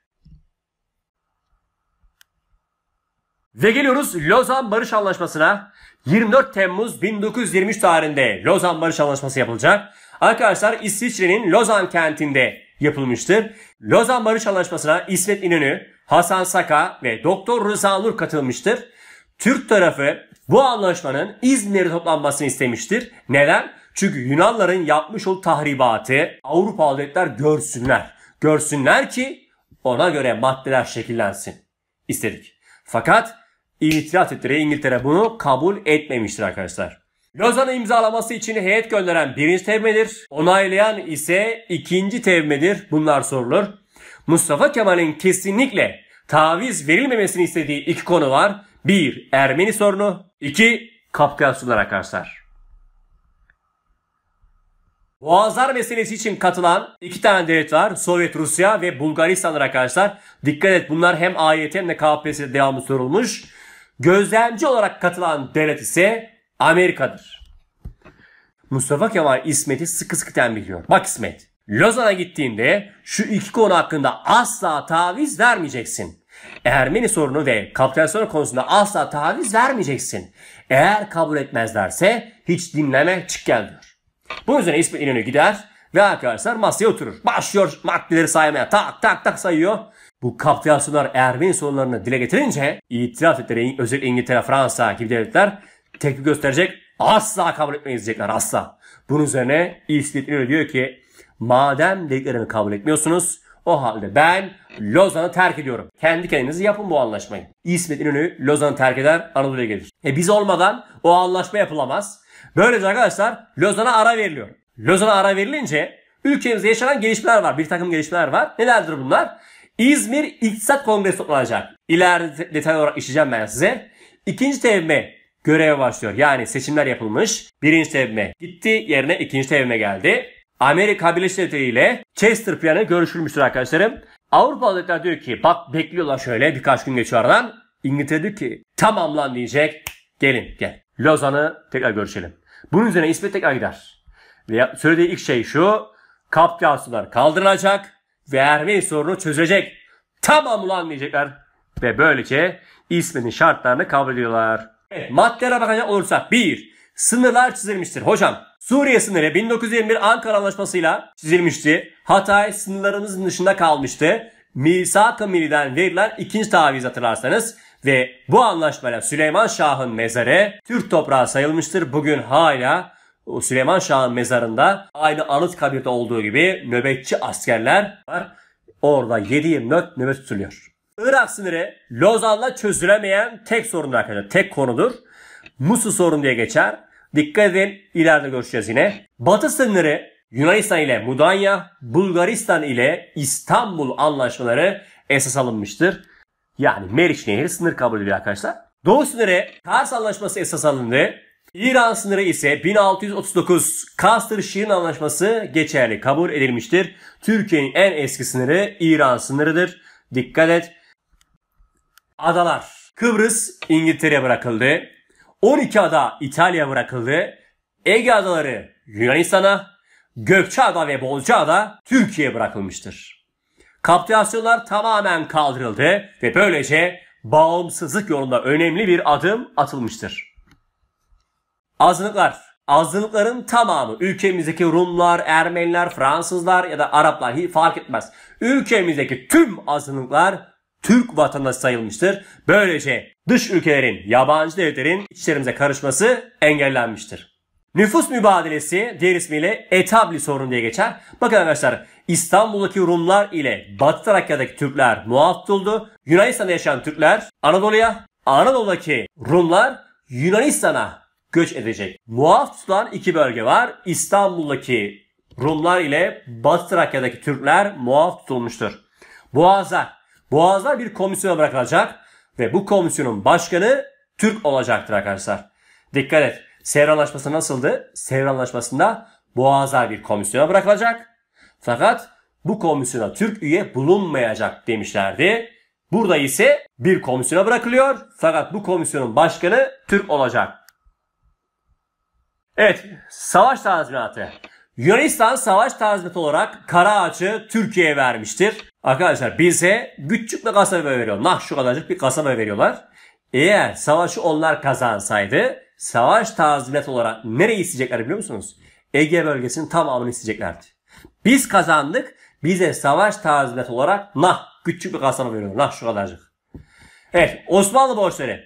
Ve geliyoruz Lozan Barış Anlaşması'na. 24 Temmuz 1923 tarihinde Lozan Barış Anlaşması yapılacak. Arkadaşlar İsviçre'nin Lozan kentinde yapılmıştır. Lozan Barış Anlaşması'na İsmet İnönü, Hasan Saka ve Doktor Rıza Nur katılmıştır. Türk tarafı bu anlaşmanın İzmir'de toplanmasını istemiştir. Neden? Çünkü Yunanların yapmış olduğu tahribatı Avrupa devletler görsünler. Görsünler ki ona göre maddeler şekillensin istedik. Fakat İtilaf ettiği İngiltere bunu kabul etmemiştir arkadaşlar. Lozan'ı imzalaması için heyet gönderen birinci tevmedir. Onaylayan ise ikinci tevmedir. Bunlar sorulur. Mustafa Kemal'in kesinlikle taviz verilmemesini istediği iki konu var. Bir, Ermeni sorunu. iki Kafkasyalılar arkadaşlar. Boğazlar meselesi için katılan iki tane devlet var. Sovyet Rusya ve Bulgaristan arkadaşlar. Dikkat et bunlar hem AYT hem de KPSS'de devamlı sorulmuş. Gözlemci olarak katılan devlet ise Amerika'dır. Mustafa Kemal İsmet'i sıkı sıkıten biliyor. Bak İsmet, Lozan'a gittiğinde şu iki konu hakkında asla taviz vermeyeceksin. Ermeni sorunu ve kapitülasyon konusunda asla taviz vermeyeceksin. Eğer kabul etmezlerse hiç dinleme çık gel diyor. Bu üzerine İsmet İnönü gider ve arkadaşlar masaya oturur. Başlıyor maddeleri saymaya. Tak tak tak sayıyor. Bu kapitülasyonlar Ermeni sorunlarını dile getirince itiraf ettiler özellikle İngiltere, Fransa gibi devletler tepki gösterecek asla kabul etmeyiz diyecekler asla. Bunun üzerine İsmet İnönü diyor ki madem dediklerimi kabul etmiyorsunuz o halde ben Lozan'ı terk ediyorum. Kendi kendinizi yapın bu anlaşmayı. İsmet İnönü Lozan'ı terk eder Anadolu'ya gelir. E biz olmadan o anlaşma yapılamaz. Böylece arkadaşlar Lozan'a ara veriliyor. Lozan'a ara verilince ülkemizde yaşanan gelişmeler var. Bir takım gelişmeler var. Nelerdir bunlar? İzmir İktisat Kongresi toplanacak. İleride detaylı olarak işleyeceğim ben size. İkinci tevme göreve başlıyor. Yani seçimler yapılmış. Birinci tevme gitti yerine ikinci tevme geldi. Amerika Birleşik Devletleri ile Chester planı görüşülmüştür arkadaşlarım. Avrupa Avrupalılar diyor ki bak bekliyorlar şöyle birkaç gün geçiyor aradan. İngiltere diyor ki tamam lan diyecek. Gelin gel. Lozan'ı tekrar görüşelim. Bunun üzerine İsmet tekrar gider. Ve söylediği ilk şey şu. Kapkasular kaldırılacak ve Ermeni sorunu çözecek. Tamam ulan diyecekler. Ve böylece İsmet'in şartlarını kabul ediyorlar. Evet, maddelere bakacak olursak 1. Sınırlar çizilmiştir hocam. Suriye sınırı 1921 Ankara Anlaşması'yla çizilmişti. Hatay sınırlarımızın dışında kalmıştı. Misak-ı verilen ikinci taviz hatırlarsanız ve bu anlaşmayla Süleyman Şah'ın mezarı Türk toprağı sayılmıştır. Bugün hala Süleyman Şah'ın mezarında aynı Anıt Anıtkabir'de olduğu gibi nöbetçi askerler var. Orada 7-24 nöbet tutuluyor. Irak sınırı Lozan'la çözülemeyen tek sorun arkadaşlar. Tek konudur. Musul sorun diye geçer. Dikkat edin ileride görüşeceğiz yine. Batı sınırı Yunanistan ile Mudanya, Bulgaristan ile İstanbul anlaşmaları esas alınmıştır. Yani Meriç Nehri sınır kabul ediliyor arkadaşlar. Doğu sınırı Kars Anlaşması esas alındı. İran sınırı ise 1639 Kastır-Şirin Anlaşması geçerli kabul edilmiştir. Türkiye'nin en eski sınırı İran sınırıdır. Dikkat et. Adalar. Kıbrıs İngiltere bırakıldı. 12 ada İtalya bırakıldı. Ege adaları Yunanistan'a, Gökçeada ve Bolcaada Türkiye'ye bırakılmıştır. Kaptürasyonlar tamamen kaldırıldı ve böylece bağımsızlık yolunda önemli bir adım atılmıştır. Azınlıklar Azınlıkların tamamı ülkemizdeki Rumlar, Ermeniler, Fransızlar ya da Araplar hiç fark etmez. Ülkemizdeki tüm azınlıklar Türk vatandaşı sayılmıştır. Böylece dış ülkelerin, yabancı devletlerin içlerimize karışması engellenmiştir. Nüfus mübadelesi diğer ismiyle etabli sorun diye geçer. Bakın arkadaşlar İstanbul'daki Rumlar ile Batı Trakya'daki Türkler muaf tutuldu. Yunanistan'da yaşayan Türkler Anadolu'ya, Anadolu'daki Rumlar Yunanistan'a göç edecek. Muaf tutulan iki bölge var. İstanbul'daki Rumlar ile Batı Trakya'daki Türkler muaf tutulmuştur. Boğazlar. Boğazlar bir komisyona bırakılacak ve bu komisyonun başkanı Türk olacaktır arkadaşlar. Dikkat et. Sevr nasıldı? Sevr Anlaşması'nda Boğazlar bir komisyona bırakılacak. Fakat bu komisyona Türk üye bulunmayacak demişlerdi. Burada ise bir komisyona bırakılıyor. Fakat bu komisyonun başkanı Türk olacak. Evet, savaş tazminatı. Yunanistan savaş tazminatı olarak kara ağacı Türkiye'ye vermiştir. Arkadaşlar bize küçük bir kasaba veriyor. Nah şu kadarcık bir kasaba veriyorlar. Eğer savaşı onlar kazansaydı savaş tazminat olarak nereyi isteyecekler biliyor musunuz? Ege bölgesinin tamamını isteyeceklerdi. Biz kazandık. Bize savaş tazminat olarak nah küçük bir kasaba veriyor. Nah şu kadarcık. Evet Osmanlı borçları.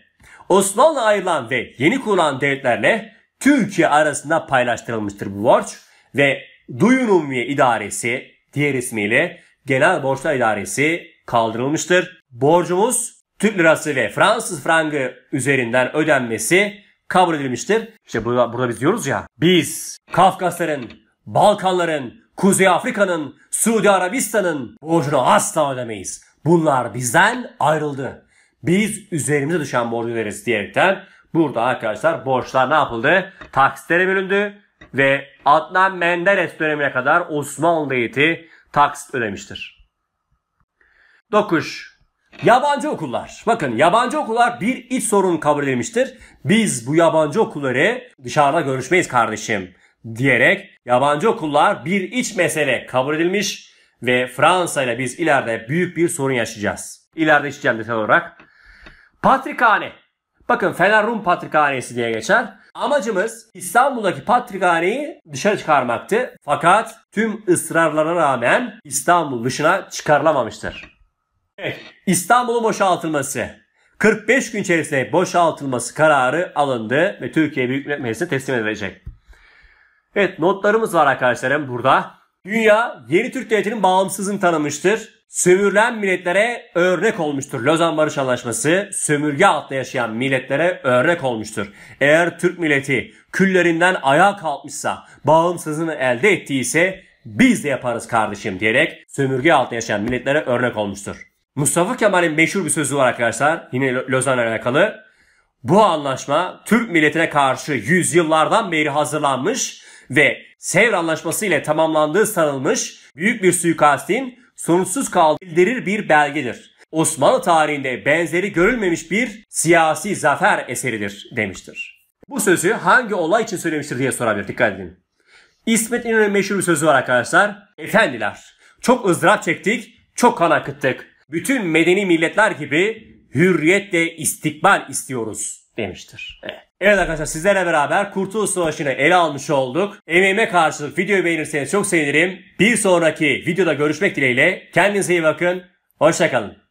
Osmanlı ayrılan ve yeni kurulan devletlerle Türkiye arasında paylaştırılmıştır bu borç ve Duyun Umumiye İdaresi diğer ismiyle Genel Borçlar İdaresi kaldırılmıştır. Borcumuz Türk lirası ve Fransız frangı üzerinden ödenmesi kabul edilmiştir. İşte burada, burada biz diyoruz ya biz Kafkasların, Balkanların, Kuzey Afrika'nın, Suudi Arabistan'ın borcunu asla ödemeyiz. Bunlar bizden ayrıldı. Biz üzerimize düşen borcu veririz diyerekten burada arkadaşlar borçlar ne yapıldı? Taksitlere bölündü ve Adnan Menderes dönemine kadar Osmanlı Devleti taksit ödemiştir. 9. Yabancı okullar. Bakın yabancı okullar bir iç sorun kabul edilmiştir. Biz bu yabancı okulları dışarıda görüşmeyiz kardeşim diyerek yabancı okullar bir iç mesele kabul edilmiş ve Fransa ile biz ileride büyük bir sorun yaşayacağız. İleride işleyeceğim detay olarak. Patrikhane. Bakın Fener Rum Patrikhanesi diye geçer. Amacımız İstanbul'daki patrikhaneyi dışarı çıkarmaktı. Fakat tüm ısrarlara rağmen İstanbul dışına çıkarılamamıştır. İstanbul'un boşaltılması. 45 gün içerisinde boşaltılması kararı alındı ve Türkiye Büyük Millet Meclisi'ne teslim edilecek. Evet notlarımız var arkadaşlarım burada. Dünya yeni Türk devletinin bağımsızlığını tanımıştır. Sömürülen milletlere örnek olmuştur. Lozan Barış Anlaşması sömürge altında yaşayan milletlere örnek olmuştur. Eğer Türk milleti küllerinden ayağa kalkmışsa, bağımsızlığını elde ettiyse biz de yaparız kardeşim diyerek sömürge altında yaşayan milletlere örnek olmuştur. Mustafa Kemal'in meşhur bir sözü var arkadaşlar. Yine Lozan'la alakalı. Bu anlaşma Türk milletine karşı yüzyıllardan beri hazırlanmış ve Sevr Anlaşması ile tamamlandığı sanılmış büyük bir suikastin sonuçsuz kaldırır bir belgedir. Osmanlı tarihinde benzeri görülmemiş bir siyasi zafer eseridir demiştir. Bu sözü hangi olay için söylemiştir diye sorabilir. Dikkat edin. İsmet İnönü'nün meşhur bir sözü var arkadaşlar. Efendiler, çok ızdırap çektik, çok kan akıttık bütün medeni milletler gibi hürriyetle istikbal istiyoruz demiştir. Evet. Evet arkadaşlar sizlerle beraber Kurtuluş Savaşı'nı ele almış olduk. Emeğime karşılık videoyu beğenirseniz çok sevinirim. Bir sonraki videoda görüşmek dileğiyle. Kendinize iyi bakın. Hoşçakalın.